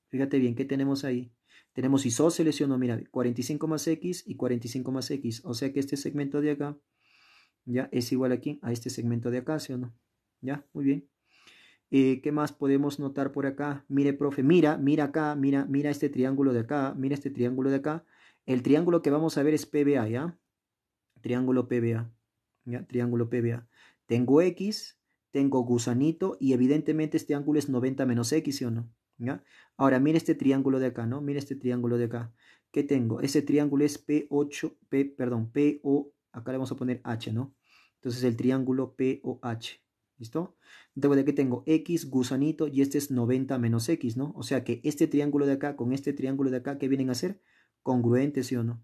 Fíjate bien, ¿qué tenemos ahí? Tenemos isósceles, ¿sí o no? Mira, 45 más x y 45 más x. O sea que este segmento de acá ya es igual aquí a este segmento de acá, ¿sí o no? Ya, muy bien. Eh, ¿Qué más podemos notar por acá? Mire, profe, mira, mira acá, mira, mira este triángulo de acá, mira este triángulo de acá. El triángulo que vamos a ver es PBA, ¿ya? Triángulo PBA, ¿ya? Triángulo PBA. Tengo X, tengo gusanito y evidentemente este ángulo es 90 menos X, ¿sí o no? ¿Ya? Ahora, mira este triángulo de acá, ¿no? Mira este triángulo de acá. ¿Qué tengo? Ese triángulo es P8, P, perdón, PO, acá le vamos a poner H, ¿no? Entonces el triángulo POH. ¿Listo? Entonces, que tengo x, gusanito, y este es 90 menos x, ¿no? O sea que este triángulo de acá con este triángulo de acá, ¿qué vienen a ser? Congruentes, ¿sí o no?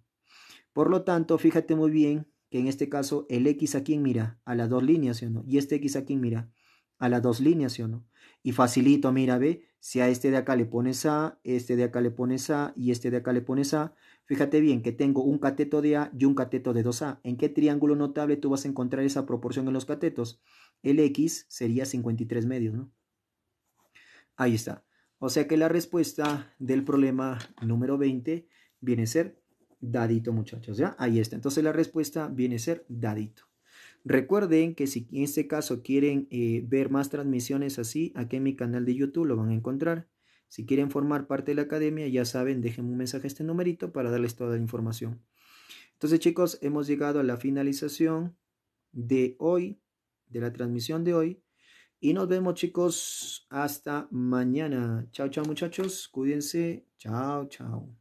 Por lo tanto, fíjate muy bien que en este caso el x aquí mira a las dos líneas, ¿sí o no? Y este x aquí mira a las dos líneas, ¿sí o no? Y facilito, mira, ve, si a este de acá le pones A, este de acá le pones A y este de acá le pones A, fíjate bien que tengo un cateto de A y un cateto de 2A. ¿En qué triángulo notable tú vas a encontrar esa proporción en los catetos? el X sería 53 medios, ¿no? Ahí está. O sea que la respuesta del problema número 20 viene a ser dadito, muchachos. ¿ya? Ahí está. Entonces la respuesta viene a ser dadito. Recuerden que si en este caso quieren eh, ver más transmisiones así, aquí en mi canal de YouTube lo van a encontrar. Si quieren formar parte de la academia, ya saben, déjenme un mensaje a este numerito para darles toda la información. Entonces chicos, hemos llegado a la finalización de hoy de la transmisión de hoy. Y nos vemos chicos hasta mañana. Chao, chao muchachos. Cuídense. Chao, chao.